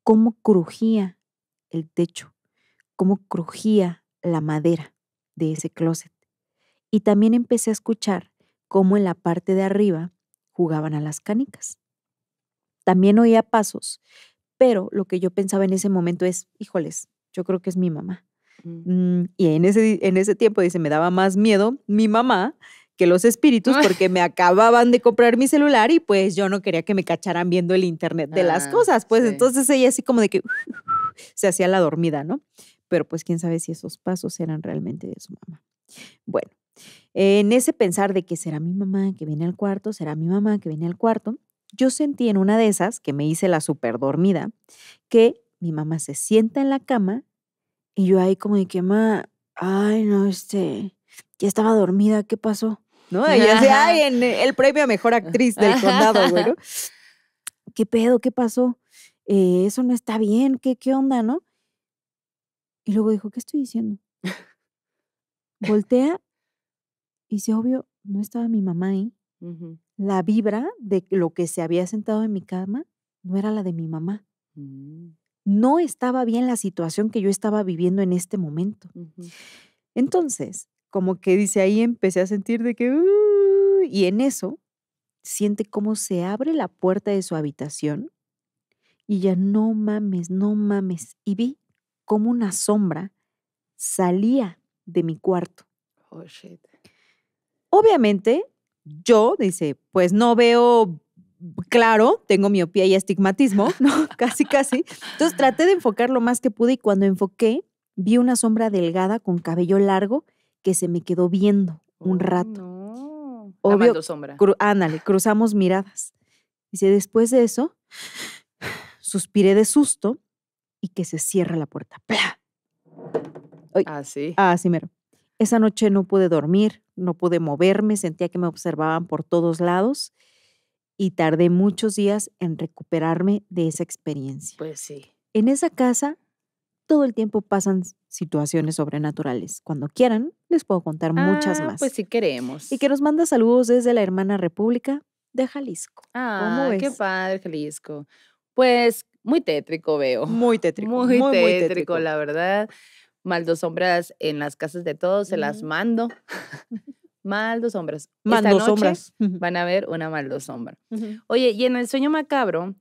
cómo crujía el techo, cómo crujía la madera de ese closet. Y también empecé a escuchar cómo en la parte de arriba jugaban a las canicas. También oía pasos, pero lo que yo pensaba en ese momento es, híjoles, yo creo que es mi mamá. Mm. Mm, y en ese, en ese tiempo, dice, me daba más miedo mi mamá que los espíritus ah. porque me acababan de comprar mi celular y pues yo no quería que me cacharan viendo el internet de las ah, cosas. Pues entonces ella así como de que se hacía la dormida, ¿no? Pero pues quién sabe si esos pasos eran realmente de su mamá. Bueno, en ese pensar de que será mi mamá que viene al cuarto, será mi mamá que viene al cuarto, yo sentí en una de esas, que me hice la super dormida, que mi mamá se sienta en la cama y yo ahí como de que, mamá, ay, no, este, ya estaba dormida, ¿qué pasó? ¿No? Y dice, ay, en el premio a mejor actriz del condado, güey. ¿Qué pedo? ¿Qué pasó? Eh, eso no está bien, ¿qué, qué onda, no? Y luego dijo, ¿qué estoy diciendo? Voltea y si obvio, no estaba mi mamá ahí. La vibra de lo que se había sentado en mi cama no era la de mi mamá. Mm. No estaba bien la situación que yo estaba viviendo en este momento. Entonces, como que dice ahí, empecé a sentir de que... y en eso, siente cómo se abre la puerta de su habitación y ya no mames, no mames. Y vi como una sombra salía de mi cuarto. Oh, shit. Obviamente, yo, dice, pues no veo claro, tengo miopía y astigmatismo, ¿no? casi, casi. Entonces traté de enfocar lo más que pude y cuando enfoqué, vi una sombra delgada con cabello largo que se me quedó viendo un oh, rato. Oh, no. Obvio, sombra. ándale, cruzamos miradas. Dice, después de eso, suspiré de susto y que se cierra la puerta. ¡Pla! así. Ah, así ah, mero. Esa noche no pude dormir, no pude moverme, sentía que me observaban por todos lados y tardé muchos días en recuperarme de esa experiencia. Pues sí. En esa casa todo el tiempo pasan situaciones sobrenaturales. Cuando quieran, les puedo contar muchas ah, pues más. Pues si queremos. Y que nos manda saludos desde la hermana República de Jalisco. Ah, qué padre, Jalisco. Pues muy tétrico veo. Muy tétrico, muy tétrico, la verdad maldos sombras en las casas de todos, se las mando. maldos sombras. Van a ver una maldo sombra. Oye, y en el sueño macabro,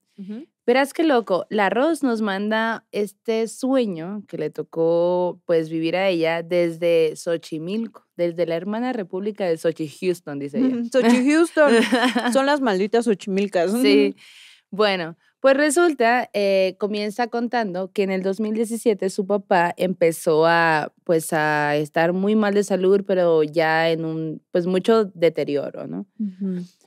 verás qué loco, la Rose nos manda este sueño que le tocó pues vivir a ella desde Xochimilco, desde la hermana república de Sochi Houston, dice ella. Sochi Houston. Son las malditas Xochimilcas. sí. Bueno, pues resulta, eh, comienza contando que en el 2017 su papá empezó a, pues, a estar muy mal de salud, pero ya en un, pues, mucho deterioro, ¿no?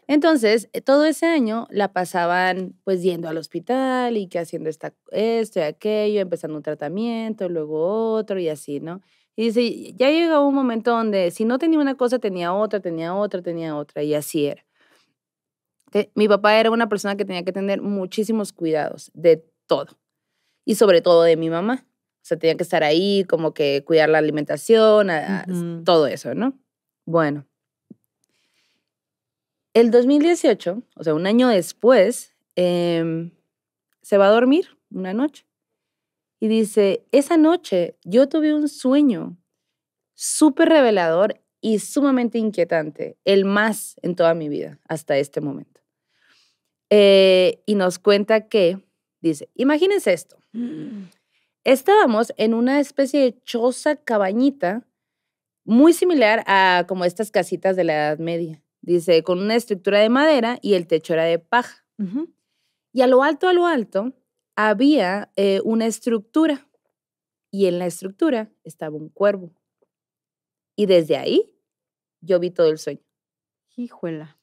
Entonces, eh, todo ese año la pasaban, pues, yendo al hospital y que haciendo esta, esto y aquello, empezando un tratamiento, luego otro y así, ¿no? Y dice, ya llegó un momento donde si no tenía una cosa, tenía otra, tenía otra, tenía otra, y así era mi papá era una persona que tenía que tener muchísimos cuidados de todo y sobre todo de mi mamá. O sea, tenía que estar ahí, como que cuidar la alimentación, todo eso, ¿no? Bueno. El 2018, o sea, un año después, em, se va a dormir una noche y dice, esa noche yo tuve un sueño súper revelador y sumamente inquietante, el más en toda mi vida hasta este momento. Eh, y nos cuenta que, dice, imagínense esto. Mm. Estábamos en una especie de choza cabañita muy similar a como estas casitas de la Edad Media. Dice, con una estructura de madera y el techo era de paja. Y a lo alto, a lo alto, había eh, una estructura. Y en la estructura estaba un cuervo. Y desde ahí yo vi todo el sueño. Hijuela.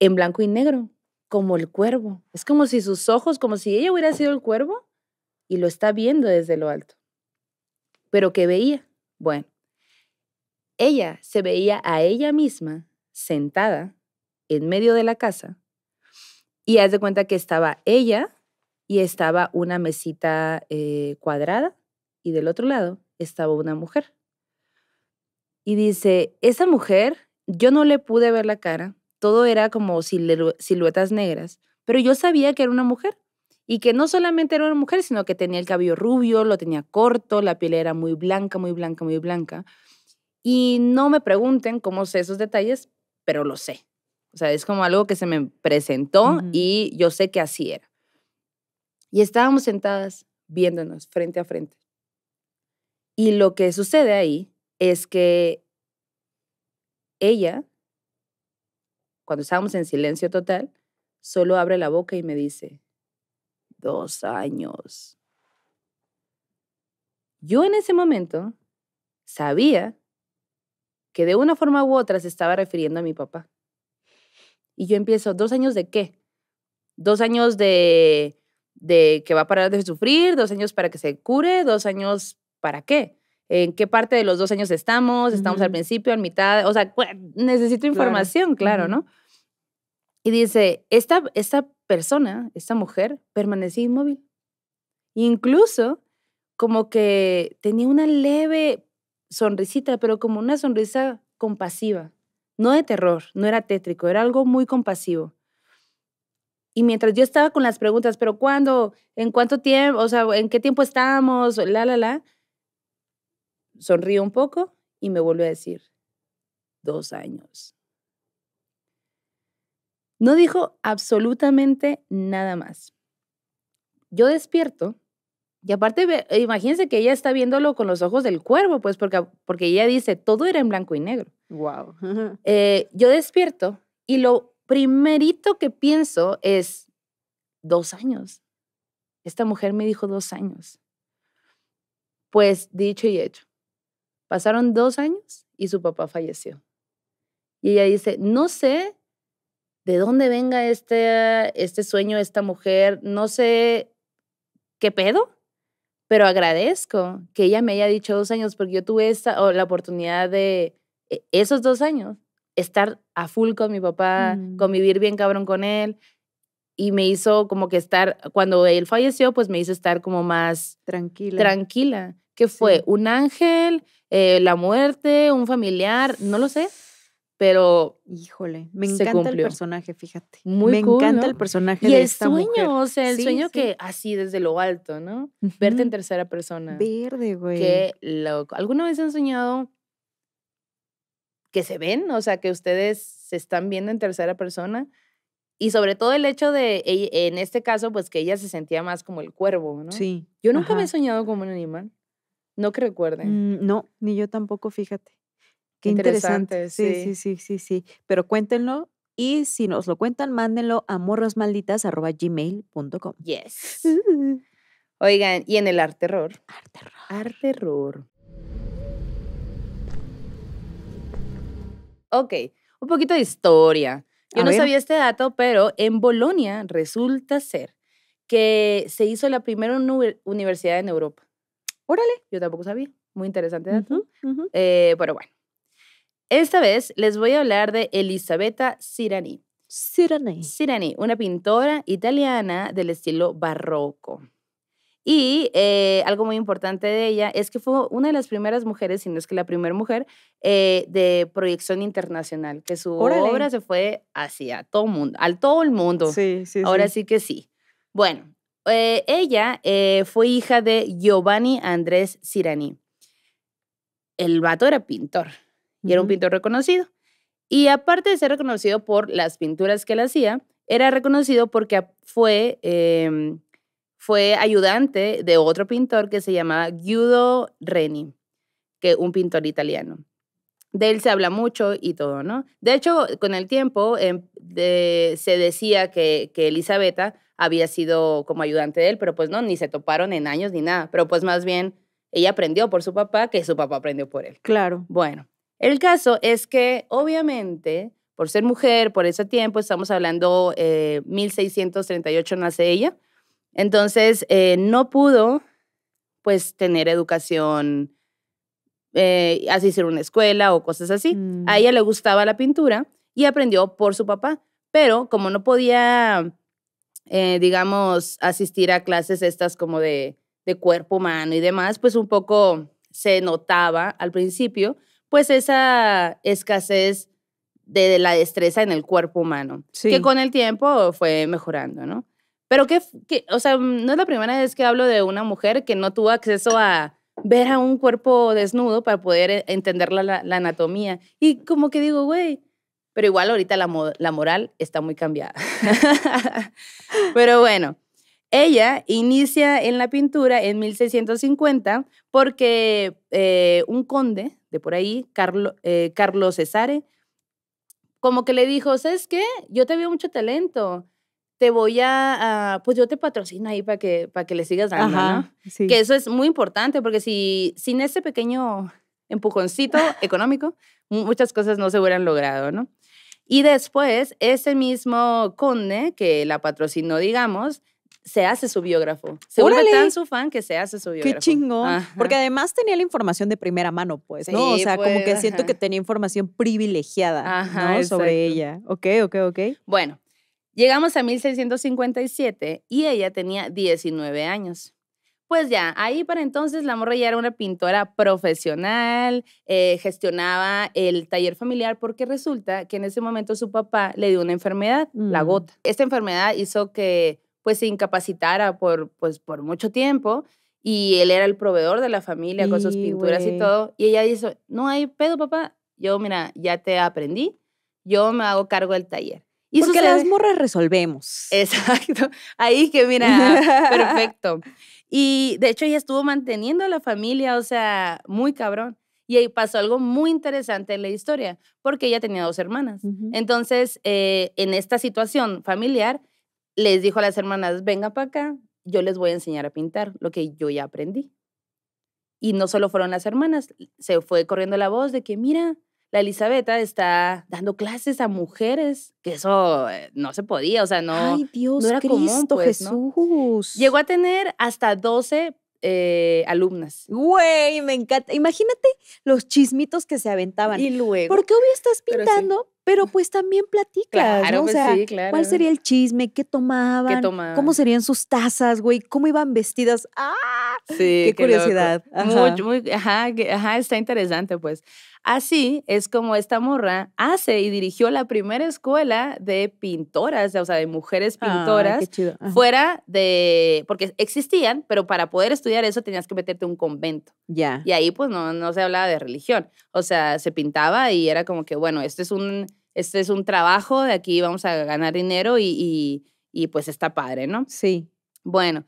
En blanco y negro como el cuervo. Es como si sus ojos, como si ella hubiera sido el cuervo y lo está viendo desde lo alto. Pero ¿qué veía? Bueno, ella se veía a ella misma sentada en medio de la casa y haz de cuenta que estaba ella y estaba una mesita eh, cuadrada y del otro lado estaba una mujer. Y dice, esa mujer, yo no le pude ver la cara, todo era como siluetas negras, pero yo sabía que era una mujer y que no solamente era una mujer, sino que tenía el cabello rubio, lo tenía corto, la piel era muy blanca, muy blanca, muy blanca. Y no me pregunten cómo sé esos detalles, pero lo sé. O sea, es como algo que se me presentó y yo sé que así era. Y estábamos sentadas viéndonos frente a frente. Y lo que sucede ahí es que ella cuando estábamos en silencio total, solo abre la boca y me dice, dos años. Yo en ese momento sabía que de una forma u otra se estaba refiriendo a mi papá. Y yo empiezo, ¿dos años de qué? Dos años de, de que va a parar de sufrir, dos años para que se cure, dos años para qué en qué parte de los dos años estamos, estamos al principio, al mitad, o sea, necesito información, claro, ¿no? Y dice, esta, esta persona, esta mujer, permanecía inmóvil. Incluso como que tenía una leve sonrisita, pero como una sonrisa compasiva, no de terror, no era tétrico, era algo muy compasivo. Y mientras yo estaba con las preguntas, pero ¿cuándo? ¿En cuánto tiempo? O sea, ¿en qué tiempo estamos? La, la, la sonrío un poco y me vuelve a decir, dos años. No dijo absolutamente nada más. Yo despierto y aparte, eh, imagínense que ella está viéndolo con los ojos del cuervo, pues porque, ah, porque ella dice, todo era en blanco y negro. Wow. Eh, yo despierto y lo primerito que pienso es, dos años. Esta mujer me dijo dos años. Pues dicho y hecho, Pasaron dos años y su papá falleció. Y ella dice, no sé de dónde venga este, este sueño, esta mujer, no sé qué pedo, pero agradezco que ella me haya dicho dos años porque yo tuve esta, la oportunidad de e, esos dos años estar a full con mi papá, mm. convivir bien cabrón con él, y me hizo como que estar, cuando él falleció, pues me hizo estar como más tranquila. Tranquila, que fue un ángel eh, la muerte, un familiar, no lo sé, pero híjole, me encanta el personaje, fíjate. Muy me encanta el personaje de el sueño, o sea, el sueño que así desde lo alto, ¿no? Verte en tercera persona. Verde, güey. loco. ¿Alguna vez han soñado que se ven, o sea, que ustedes se están viendo en tercera persona? Y sobre todo el hecho de, en este caso, pues que ella se sentía más como el cuervo, ¿no? Sí. Yo nunca me he soñado como un animal. No que recuerden. Mm, no, ni yo tampoco, fíjate. Qué interesante. Sí, sí, sí, sí, sí. Pero cuéntenlo y si nos lo cuentan, mándenlo a morrasmalditas.com. Yes. Oigan, y en el arte terror. Arte terror. Arte terror. Ok, un poquito de historia. Yo no sabía este dato, pero en Bolonia resulta ser que se hizo la primera universidad en Europa. Órale, yo tampoco sabía. Muy interesante dato. Eh, pero bueno. Esta vez les voy a hablar de Elisabetta Sirani. Sirani. Sirani, una pintora italiana del estilo barroco. Y eh, algo muy importante de ella es que fue una de las primeras mujeres, si no es que la primera mujer, eh, de proyección internacional, que su obra se fue hacia todo mundo, al todo el mundo. Sí, sí. Ahora sí que sí. Bueno, eh, ella eh, fue hija de Giovanni Andrés Cirani. El vato era pintor y era un pintor reconocido. Y aparte de ser reconocido por las pinturas que él hacía, era reconocido porque fue, em, fue ayudante de otro pintor que se llamaba Guido Reni, que un pintor italiano de él se habla mucho y todo, ¿no? De hecho, con el tiempo em, se decía que, que Elisabetta había sido como ayudante de él, pero pues no, ni se toparon en años ni nada, pero pues más bien ella aprendió por su papá que su papá aprendió por él. Claro. Bueno, el caso es que obviamente, por ser mujer, por ese tiempo, estamos hablando 1638 eh, nace ella, entonces eh, no pudo pues tener educación eh, asistir a una escuela o cosas así. A mm. ella le gustaba la pintura y aprendió por su papá, pero como no podía, eh, digamos, asistir a clases estas como de, de cuerpo humano y demás, pues un poco se notaba al principio, pues esa escasez de, la destreza en el cuerpo humano, que con el tiempo fue mejorando, ¿no? Pero que, que, o sea, no es la primera vez que hablo de una mujer que no tuvo acceso a ver a un cuerpo desnudo para poder eh, entender la, anatomía. Y como que digo, güey, pero igual ahorita la, moral está muy cambiada. pero bueno, ella inicia en la pintura en 1650 porque eh, un conde de por ahí, eh, Carlos Cesare, como que le dijo, ¿sabes qué? Yo te veo mucho talento, te voy a, pues yo te patrocino ahí para que, que le sigas dando, Ajá, Que eso es muy importante porque si sin ese pequeño empujoncito económico, muchas cosas no se hubieran logrado, ¿no? Y después, ese mismo conde que la patrocinó, digamos, se hace su biógrafo. Se vuelve tan su fan que se hace su biógrafo. Qué chingón. Porque además tenía la información de primera mano, pues, ¿no? o sea, como que pues, siento que tenía información privilegiada ¿no? sobre ella. Ok, ok, ok. Bueno, Llegamos a 1657 y ella tenía 19 años. Pues ya, ahí para entonces la morra ya era una pintora profesional, eh, gestionaba el taller familiar porque resulta que en ese momento su papá le dio una enfermedad, la mm. gota. Esta enfermedad hizo que pues se incapacitara por, pues, por mucho tiempo y él era el proveedor de la familia con sus pinturas y todo. Y ella dice, no hay pedo, papá. Yo, mira, ya te aprendí, yo me hago cargo del taller. Y Porque las morras resolvemos. Exacto. Ahí que mira, ah, perfecto. Y de hecho ella estuvo manteniendo a la familia, o sea, muy cabrón. Y ahí pasó algo muy interesante en la historia, porque ella tenía dos hermanas. Entonces, eh, en esta situación familiar, les dijo a las hermanas, venga para acá, yo les voy a enseñar a pintar lo que yo ya aprendí. Y no solo fueron las hermanas, se fue corriendo la voz de que, mira, la Elizabeth está dando clases a mujeres, que eso eh, no se podía, o sea, no, Ay, Dios, Cristo, pues, Jesús. Llegó a tener hasta 12 eh, alumnas. Güey, me encanta. Imagínate los chismitos que se aventaban. Y luego. Porque hoy estás pintando, pero, pues también platica. o pues, sea, ¿cuál sería el chisme? ¿Qué tomaban? ¿Cómo serían sus tazas, güey? ¿Cómo iban vestidas? ¡Ah! Sí, qué, curiosidad. Muy, ajá, está interesante, pues. Así es como esta morra hace y dirigió la primera escuela de pintoras, o sea, de mujeres pintoras, fuera de, porque existían, pero para poder estudiar eso tenías que meterte un convento. Ya. Y ahí pues no, no se hablaba de religión, o sea, se pintaba y era como que, bueno, este es un, este es un trabajo, de aquí vamos a ganar dinero y, pues está padre, ¿no? Sí. Bueno,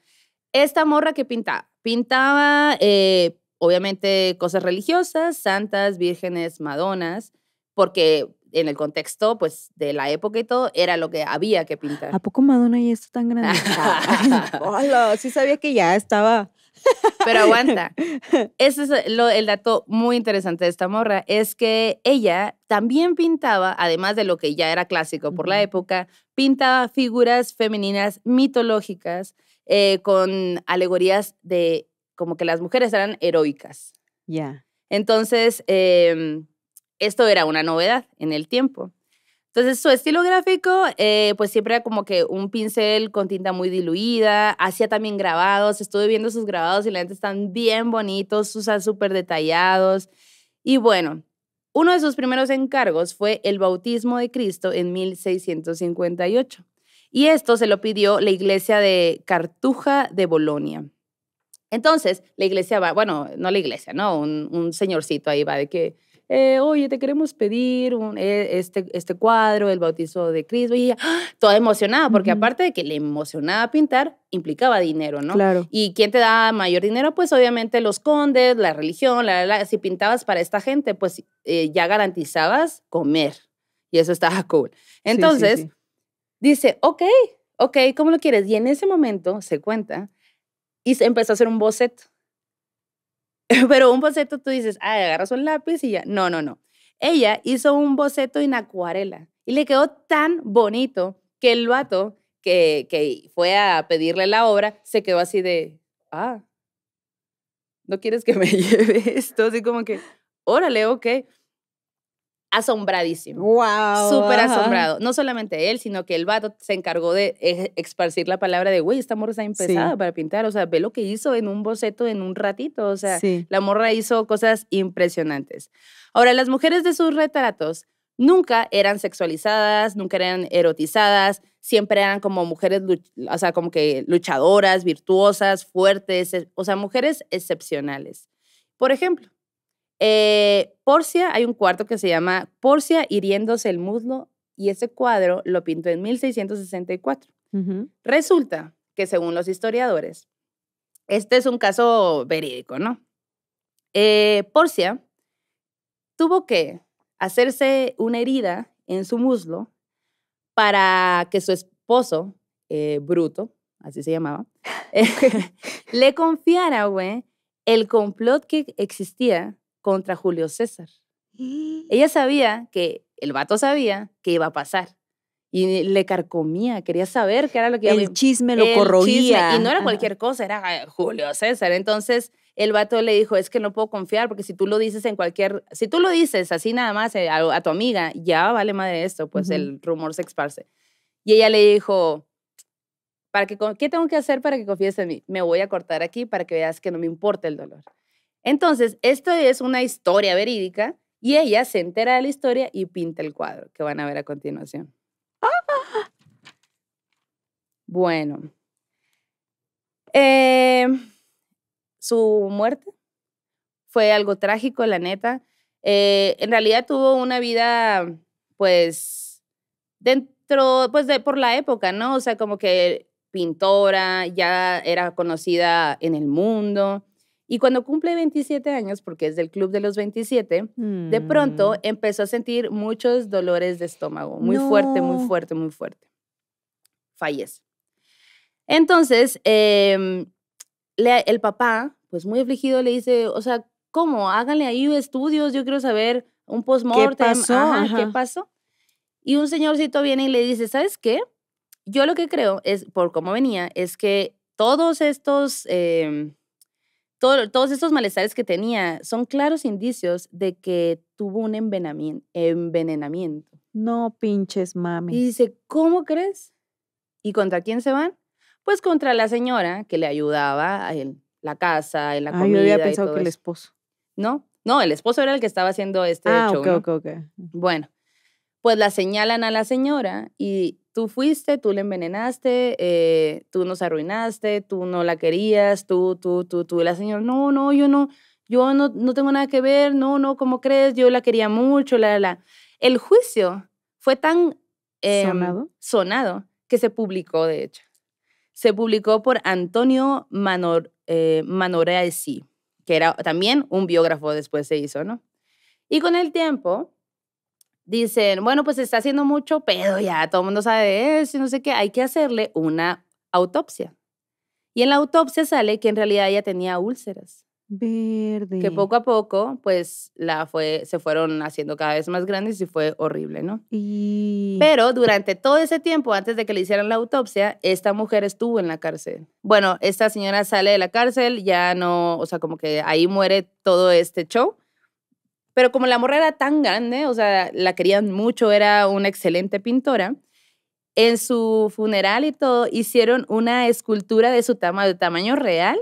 esta morra que pintaba, pintaba... Eh, obviamente cosas religiosas, santas, vírgenes, madonas, porque en el contexto pues de la época y todo era lo que había que pintar. ¿A poco Madonna y esto tan grande? Hola, sí sabía que ya estaba. Pero aguanta. Ese es lo, el dato muy interesante de esta morra, es que ella también pintaba, además de lo que ya era clásico por la época, pintaba figuras femeninas mitológicas eh, con alegorías de como que las mujeres eran heroicas. Ya. Entonces, em, esto era una novedad en el tiempo. Entonces, su estilo gráfico, eh, pues siempre era como que un pincel con tinta muy diluida, hacía también grabados, estuve viendo sus grabados y la gente están bien bonitos, o sea, súper detallados. Y bueno, uno de sus primeros encargos fue el bautismo de Cristo en 1658. Y esto se lo pidió la iglesia de Cartuja de Bolonia. Entonces, la iglesia va, bueno, no la iglesia, ¿no? Un, señorcito ahí va de que, eh, oye, te queremos pedir e, este, este, cuadro, el bautizo de Cristo. Y ella, ¡ah! toda emocionada, porque aparte de que le emocionaba pintar, implicaba dinero, ¿no? Claro. ¿Y quien te da mayor dinero? Pues obviamente los condes, la religión, la, si pintabas para esta gente, pues eh, ya garantizabas comer. Y eso estaba cool. Entonces, dice, ok, ok, ¿cómo lo quieres? Y en ese momento se cuenta y empezó a hacer un boceto. Pero un boceto tú dices, ah, agarras un lápiz y ya. No, no, no. Ella hizo un boceto en acuarela y le quedó tan bonito que el vato que, que fue a pedirle la obra se quedó así de, ah, no quieres que me lleve esto, así como que, órale, ok asombradísimo. ¡Wow! Súper asombrado. No solamente él, sino que el vato se encargó de esparcir la palabra de, güey, esta morra está ha empezado para pintar. O sea, ve lo que hizo en un boceto en un ratito. O sea, la morra hizo cosas impresionantes. Ahora, las mujeres de sus retratos nunca eran sexualizadas, nunca eran erotizadas, siempre eran como mujeres, o sea, como que luchadoras, virtuosas, fuertes, o sea, mujeres excepcionales. Por ejemplo, eh, Porcia, hay un cuarto que se llama Porcia hiriéndose el muslo y ese cuadro lo pintó en 1664. Resulta que según los historiadores, este es un caso verídico, ¿no? Eh, Porcia tuvo que hacerse una herida en su muslo para que su esposo, eh, Bruto, así se llamaba, le confiara, el complot que existía contra Julio César. Mm. Ella sabía que, el vato sabía que iba a pasar. Y le carcomía, quería saber qué era lo que El chisme lo corroía. Y no era cualquier cosa, era Julio César. Entonces, el vato le dijo, es que no puedo confiar porque si tú lo dices en cualquier, si tú lo dices así nada más eh, a, tu amiga, ya vale más de esto, pues el rumor se esparce. Y ella le dijo, ¿para que, ¿qué tengo que hacer para que confíes en mí? Me voy a cortar aquí para que veas que no me importa el dolor. Entonces, esto es una historia verídica y ella se entera de la historia y pinta el cuadro que van a ver a continuación. Bueno. Eh, su muerte fue algo trágico, la neta. Eh, en realidad tuvo una vida, pues, dentro, pues, de, por la época, ¿no? O sea, como que pintora, ya era conocida en el mundo. Y cuando cumple 27 años, porque es del club de los 27, de pronto mm. empezó a sentir muchos dolores de estómago, muy fuerte, muy fuerte, muy fuerte. Fallece. Entonces, em, el papá, pues muy afligido, le dice, o sea, ¿cómo? Háganle ahí estudios, yo quiero saber un post-mortem. ¿Qué pasó? ¿Qué pasó? Y un señorcito viene y le dice, ¿sabes qué? Yo lo que creo es, por cómo venía, es que todos estos... Em, todos estos malestares que tenía son claros indicios de que tuvo un envenenamiento. No pinches, mami. Y dice, ¿cómo crees? ¿Y contra quién se van? Pues contra la señora que le ayudaba en la casa, en la Ay, ah, comida. había pensado que el esposo. No, no, el esposo era el que estaba haciendo este ah, Bueno, pues la señalan a la señora y tú fuiste, tú la envenenaste, eh, tú nos arruinaste, tú no la querías, tú, tú, tú, tú. la señora, no, no, yo no, yo no, no tengo nada que ver, no, no, ¿cómo crees? Yo la quería mucho, la, la. El juicio fue tan em, sonado. que se publicó, de hecho. Se publicó por Antonio Manor, eh, que era también un biógrafo después se hizo, ¿no? Y con el tiempo, dicen, bueno, pues está haciendo mucho pedo ya, todo el mundo sabe eso y no sé qué, hay que hacerle una autopsia. Y en la autopsia sale que en realidad ella tenía úlceras. Verde. Que poco a poco, pues, la fue, se fueron haciendo cada vez más grandes y fue horrible, ¿no? Pero durante todo ese tiempo, antes de que le hicieran la autopsia, esta mujer estuvo en la cárcel. Bueno, esta señora sale de la cárcel, ya no, o sea, como que ahí muere todo este show pero como la morra era tan grande, o sea, la querían mucho, era una excelente pintora, en su funeral y todo hicieron una escultura de su tamaño real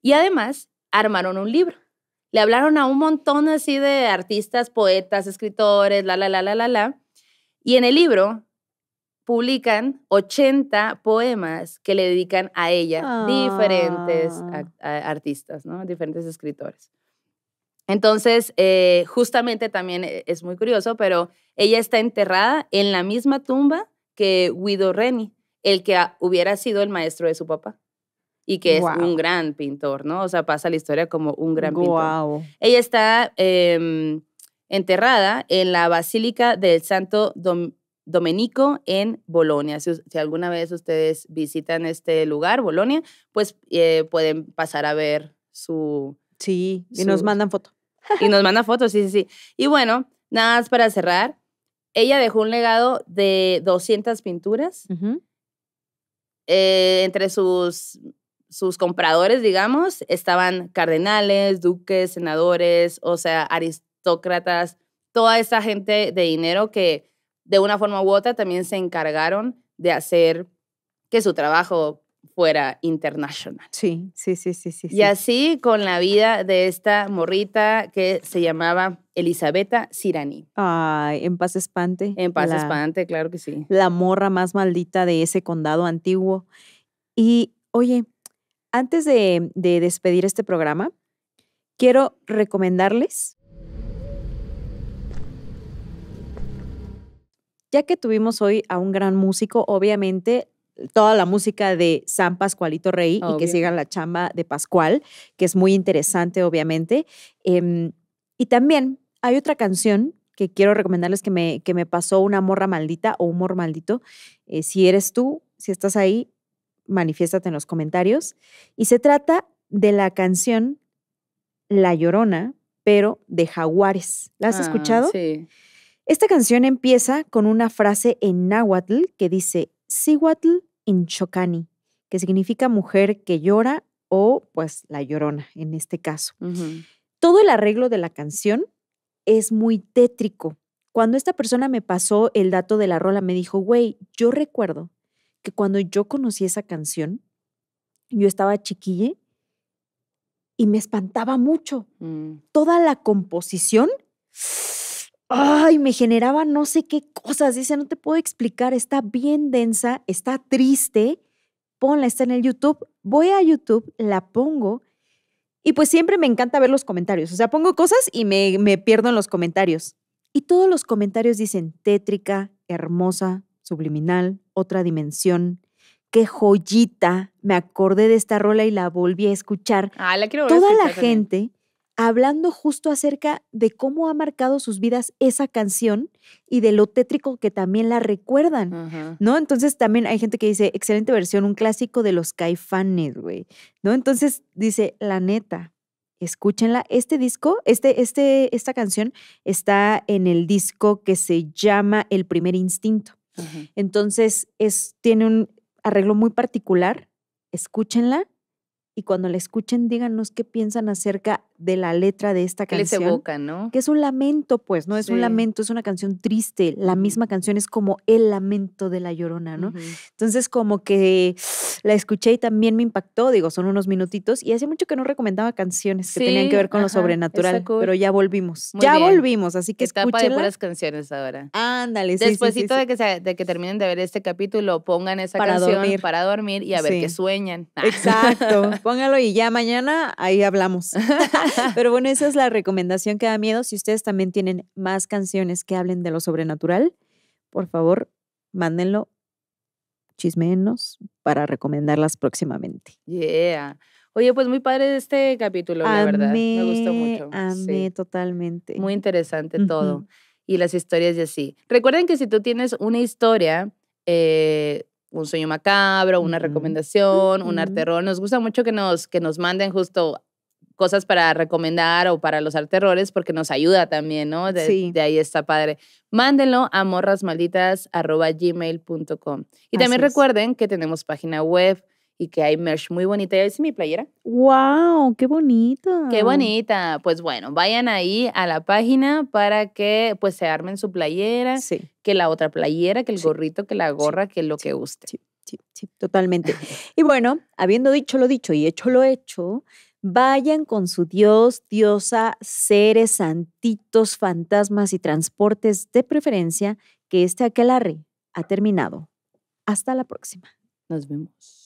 y además armaron un libro. Le hablaron a un montón así de artistas, poetas, escritores, la, la, la, la, la, la. Y en el libro publican 80 poemas que le dedican a ella, diferentes ah. artistas, ¿no? Diferentes escritores. Entonces, eh, justamente también eh, es muy curioso, pero ella está enterrada en la misma tumba que Guido Reni, el que hubiera sido el maestro de su papá y que es un gran pintor, ¿no? O sea, pasa la historia como un gran wow. pintor. Ella está em, enterrada en la Basílica del Santo Domenico en Bolonia. Si, alguna vez ustedes visitan este lugar, Bolonia, pues eh, pueden pasar a ver su... Sí, y nos mandan foto. Y nos manda fotos, sí, sí, sí. Y bueno, nada más para cerrar. Ella dejó un legado de 200 pinturas eh, entre sus sus compradores, digamos, estaban cardenales, duques, senadores, o sea, aristócratas, toda esa gente de dinero que de una forma u otra también se encargaron de hacer que su trabajo fuera internacional. Sí, sí, sí, sí, sí. Y así con la vida de esta morrita que se llamaba Elisabetta Sirani. Ay, en paz espante. En paz espante, claro que sí. La morra más maldita de ese condado antiguo. Y oye, antes de despedir este programa, quiero recomendarles Ya que tuvimos hoy a un gran músico, obviamente toda la música de San Pascualito Rey y que siga la chamba de Pascual, que es muy interesante, obviamente. Em, y también hay otra canción que quiero recomendarles que me, que me pasó una morra maldita o humor maldito. Eh, si eres tú, si estás ahí, manifiéstate en los comentarios. Y se trata de la canción La Llorona, pero de Jaguares. ¿La has ah, escuchado? Sí. Esta canción empieza con una frase en náhuatl que dice, Sihuatl Chocani, que significa mujer que llora o pues la llorona en este caso. Todo el arreglo de la canción es muy tétrico. Cuando esta persona me pasó el dato de la rola, me dijo, güey, yo recuerdo que cuando yo conocí esa canción, yo estaba chiquille y me espantaba mucho. Mm. Toda la composición ay, me generaba no sé qué cosas. Dice, no te puedo explicar, está bien densa, está triste. Ponla, está en el YouTube. Voy a YouTube, la pongo. Y pues siempre me encanta ver los comentarios. O sea, pongo cosas y me, me pierdo en los comentarios. Y todos los comentarios dicen tétrica, hermosa, subliminal, otra dimensión. Qué joyita. Me acordé de esta rola y la volví a escuchar. Ah, la quiero ver Toda la gente hablando justo acerca de cómo ha marcado sus vidas esa canción y de lo tétrico que también la recuerdan, ¿no? Entonces también hay gente que dice, excelente versión, un clásico de los kaifanes, güey, ¿no? Entonces dice, la neta, escúchenla. Este disco, este, este, esta canción está en el disco que se llama El Primer Instinto. Entonces es, tiene un arreglo muy particular, escúchenla. Y cuando la escuchen, díganos qué piensan acerca de la letra de esta canción. Que es un lamento, pues, ¿no? Es un lamento, es una canción triste. La misma canción es como el lamento de la llorona, ¿no? Entonces, como que la escuché y también me impactó, digo, son unos minutitos. Y hace mucho que no recomendaba canciones que tenían que ver con lo sobrenatural, pero ya volvimos. ya volvimos, así que Etapa de canciones ahora. Ándale, sí. Despuésito de, que de que terminen de ver este capítulo, pongan esa canción para dormir y a ver qué sueñan. Exacto, póngalo y ya mañana ahí hablamos. Pero bueno, esa es la recomendación que da miedo. Si ustedes también tienen más canciones que hablen de lo sobrenatural, por favor, mándenlo, chismenos para recomendarlas próximamente. Yeah. Oye, pues muy padre este capítulo, la verdad. Me gustó mucho. totalmente. Muy interesante todo. Y las historias de así. Recuerden que si tú tienes una historia, eh, un sueño macabro, una recomendación, un arte nos gusta mucho que nos, que nos manden justo cosas para recomendar o para los terrores porque nos ayuda también, ¿no? De, sí. de ahí está padre. Mándenlo a morrasmalditas.gmail.com. Y también recuerden que tenemos página web y que hay merch muy bonita. ¿Ya viste mi playera? ¡Wow! ¡Qué bonita! ¡Qué bonita! Pues bueno, vayan ahí a la página para que pues se armen su playera, sí. que la otra playera, que el gorrito, que la gorra, que lo que guste. Sí, Sí, sí, totalmente. y bueno, habiendo dicho lo dicho y hecho lo hecho, Vayan con su Dios, diosa, seres, santitos, fantasmas y transportes de preferencia, que este aquelarre ha terminado. Hasta la próxima. Nos vemos.